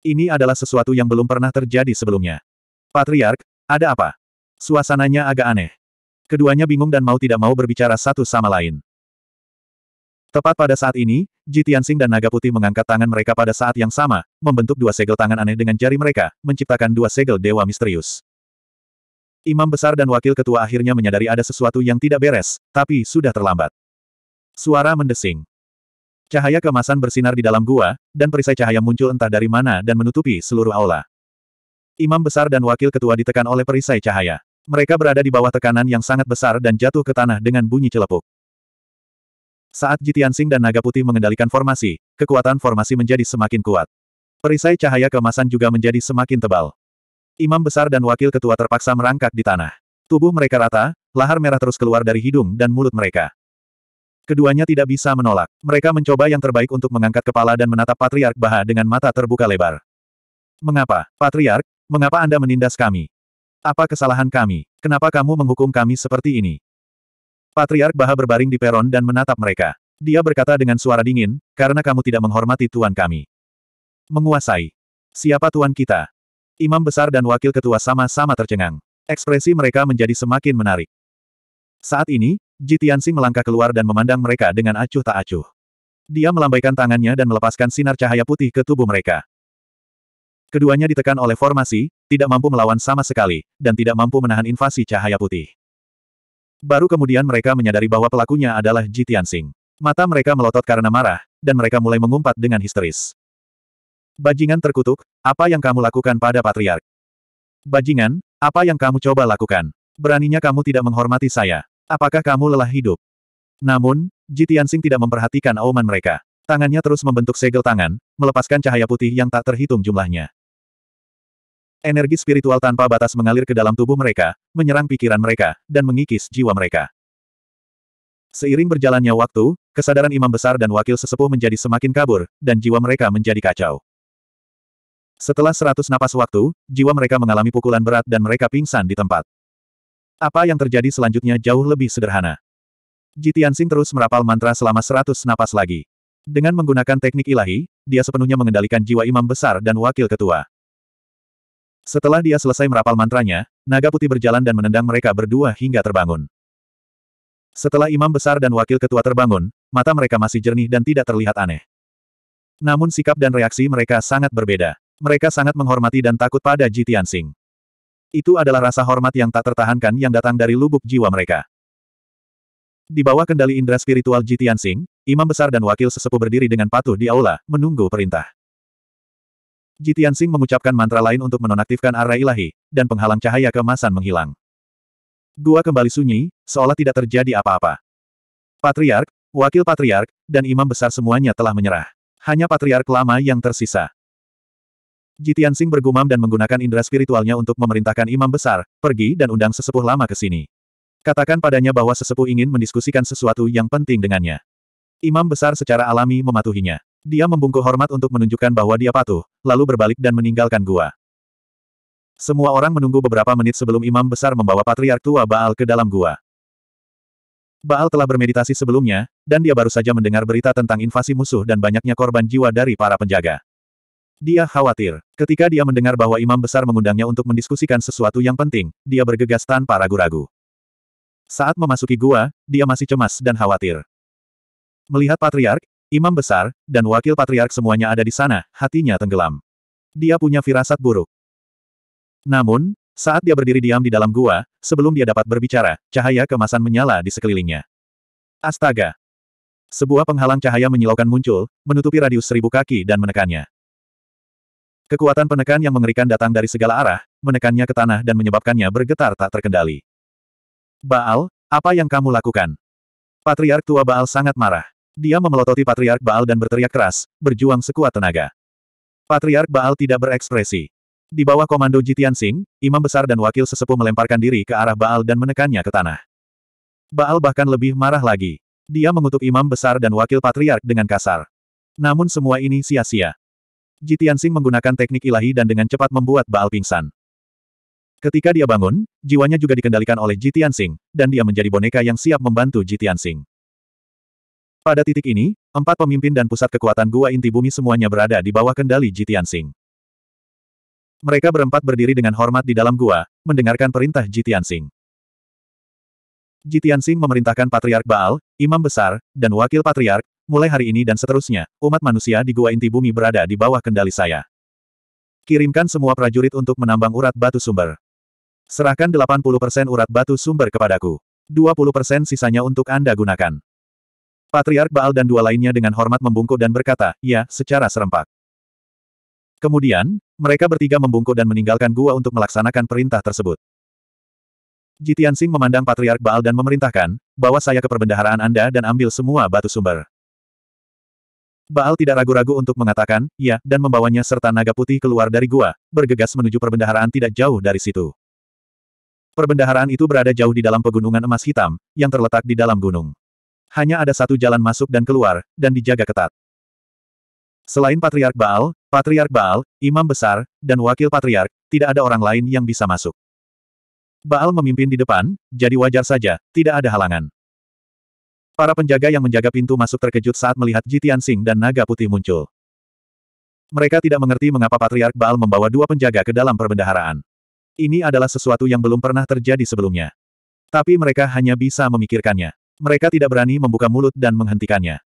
Ini adalah sesuatu yang belum pernah terjadi sebelumnya. Patriark, ada apa? Suasananya agak aneh. Keduanya bingung dan mau tidak mau berbicara satu sama lain. Tepat pada saat ini, Ji Tianxing dan Naga Putih mengangkat tangan mereka pada saat yang sama, membentuk dua segel tangan aneh dengan jari mereka, menciptakan dua segel dewa misterius. Imam besar dan wakil ketua akhirnya menyadari ada sesuatu yang tidak beres, tapi sudah terlambat. Suara mendesing. Cahaya kemasan bersinar di dalam gua, dan perisai cahaya muncul entah dari mana dan menutupi seluruh aula. Imam besar dan wakil ketua ditekan oleh perisai cahaya. Mereka berada di bawah tekanan yang sangat besar dan jatuh ke tanah dengan bunyi celepuk. Saat Jitian Sing dan Naga Putih mengendalikan formasi, kekuatan formasi menjadi semakin kuat. Perisai cahaya kemasan juga menjadi semakin tebal. Imam besar dan wakil ketua terpaksa merangkak di tanah. Tubuh mereka rata, lahar merah terus keluar dari hidung dan mulut mereka. Keduanya tidak bisa menolak. Mereka mencoba yang terbaik untuk mengangkat kepala dan menatap Patriark Baha dengan mata terbuka lebar. Mengapa, Patriark, mengapa Anda menindas kami? Apa kesalahan kami? Kenapa kamu menghukum kami seperti ini? Patriark Baha berbaring di peron dan menatap mereka. Dia berkata dengan suara dingin, karena kamu tidak menghormati tuan kami. Menguasai. Siapa tuan kita? Imam besar dan wakil ketua sama-sama tercengang. Ekspresi mereka menjadi semakin menarik. Saat ini, Jitiansing melangkah keluar dan memandang mereka dengan acuh tak acuh. Dia melambaikan tangannya dan melepaskan sinar cahaya putih ke tubuh mereka. Keduanya ditekan oleh formasi, tidak mampu melawan sama sekali, dan tidak mampu menahan invasi cahaya putih. Baru kemudian mereka menyadari bahwa pelakunya adalah Ji Tianxing. Mata mereka melotot karena marah, dan mereka mulai mengumpat dengan histeris. Bajingan terkutuk, apa yang kamu lakukan pada patriark? Bajingan, apa yang kamu coba lakukan? Beraninya kamu tidak menghormati saya. Apakah kamu lelah hidup? Namun, Ji Tianxing tidak memperhatikan auman mereka. Tangannya terus membentuk segel tangan, melepaskan cahaya putih yang tak terhitung jumlahnya. Energi spiritual tanpa batas mengalir ke dalam tubuh mereka, menyerang pikiran mereka, dan mengikis jiwa mereka. Seiring berjalannya waktu, kesadaran imam besar dan wakil sesepuh menjadi semakin kabur, dan jiwa mereka menjadi kacau. Setelah seratus napas waktu, jiwa mereka mengalami pukulan berat dan mereka pingsan di tempat. Apa yang terjadi selanjutnya jauh lebih sederhana. Jitiansing terus merapal mantra selama seratus napas lagi. Dengan menggunakan teknik ilahi, dia sepenuhnya mengendalikan jiwa imam besar dan wakil ketua. Setelah dia selesai merapal mantranya, naga putih berjalan dan menendang mereka berdua hingga terbangun. Setelah imam besar dan wakil ketua terbangun, mata mereka masih jernih dan tidak terlihat aneh. Namun sikap dan reaksi mereka sangat berbeda. Mereka sangat menghormati dan takut pada Jitian Singh. Itu adalah rasa hormat yang tak tertahankan yang datang dari lubuk jiwa mereka. Di bawah kendali indera spiritual Ji Tianxing, imam besar dan wakil sesepuh berdiri dengan patuh di aula, menunggu perintah. Ji Tianxing mengucapkan mantra lain untuk menonaktifkan arah ilahi, dan penghalang cahaya kemasan menghilang. Gua kembali sunyi, seolah tidak terjadi apa-apa. Patriark, Wakil Patriark, dan Imam Besar semuanya telah menyerah. Hanya Patriark lama yang tersisa. Ji Tianxing bergumam dan menggunakan indera spiritualnya untuk memerintahkan Imam Besar, pergi dan undang sesepuh lama ke sini. Katakan padanya bahwa sesepuh ingin mendiskusikan sesuatu yang penting dengannya. Imam besar secara alami mematuhinya. Dia membungkuk hormat untuk menunjukkan bahwa dia patuh, lalu berbalik dan meninggalkan gua. Semua orang menunggu beberapa menit sebelum imam besar membawa patriark tua Baal ke dalam gua. Baal telah bermeditasi sebelumnya, dan dia baru saja mendengar berita tentang invasi musuh dan banyaknya korban jiwa dari para penjaga. Dia khawatir. Ketika dia mendengar bahwa imam besar mengundangnya untuk mendiskusikan sesuatu yang penting, dia bergegas tanpa ragu-ragu. Saat memasuki gua, dia masih cemas dan khawatir. Melihat patriark, imam besar, dan wakil patriark semuanya ada di sana, hatinya tenggelam. Dia punya firasat buruk. Namun, saat dia berdiri diam di dalam gua, sebelum dia dapat berbicara, cahaya kemasan menyala di sekelilingnya. Astaga! Sebuah penghalang cahaya menyilaukan muncul, menutupi radius seribu kaki dan menekannya. Kekuatan penekan yang mengerikan datang dari segala arah, menekannya ke tanah dan menyebabkannya bergetar tak terkendali. Baal, apa yang kamu lakukan? Patriark tua Baal sangat marah. Dia memelototi Patriark Baal dan berteriak keras, berjuang sekuat tenaga. Patriark Baal tidak berekspresi. Di bawah komando Jitian Singh, imam besar dan wakil sesepuh melemparkan diri ke arah Baal dan menekannya ke tanah. Baal bahkan lebih marah lagi. Dia mengutuk imam besar dan wakil patriark dengan kasar. Namun semua ini sia-sia. Jitian Singh menggunakan teknik ilahi dan dengan cepat membuat Baal pingsan. Ketika dia bangun, jiwanya juga dikendalikan oleh Ji Tianxing, dan dia menjadi boneka yang siap membantu Ji Tianxing. Pada titik ini, empat pemimpin dan pusat kekuatan gua inti bumi semuanya berada di bawah kendali Ji Tianxing. Mereka berempat berdiri dengan hormat di dalam gua, mendengarkan perintah Ji Tianxing. Ji Tianxing memerintahkan Patriark Baal, Imam Besar, dan Wakil Patriark, mulai hari ini dan seterusnya, umat manusia di gua inti bumi berada di bawah kendali saya. Kirimkan semua prajurit untuk menambang urat batu sumber. Serahkan 80% urat batu sumber kepadaku. 20% sisanya untuk Anda gunakan. Patriark Baal dan dua lainnya dengan hormat membungkuk dan berkata, ya, secara serempak. Kemudian, mereka bertiga membungkuk dan meninggalkan gua untuk melaksanakan perintah tersebut. Jitian Sing memandang Patriark Baal dan memerintahkan, bawa saya ke perbendaharaan Anda dan ambil semua batu sumber. Baal tidak ragu-ragu untuk mengatakan, ya, dan membawanya serta naga putih keluar dari gua, bergegas menuju perbendaharaan tidak jauh dari situ. Perbendaharaan itu berada jauh di dalam pegunungan emas hitam, yang terletak di dalam gunung. Hanya ada satu jalan masuk dan keluar, dan dijaga ketat. Selain Patriark Baal, Patriark Baal, Imam Besar, dan Wakil Patriark, tidak ada orang lain yang bisa masuk. Baal memimpin di depan, jadi wajar saja, tidak ada halangan. Para penjaga yang menjaga pintu masuk terkejut saat melihat Jitian Singh dan Naga Putih muncul. Mereka tidak mengerti mengapa Patriark Baal membawa dua penjaga ke dalam perbendaharaan. Ini adalah sesuatu yang belum pernah terjadi sebelumnya. Tapi mereka hanya bisa memikirkannya. Mereka tidak berani membuka mulut dan menghentikannya.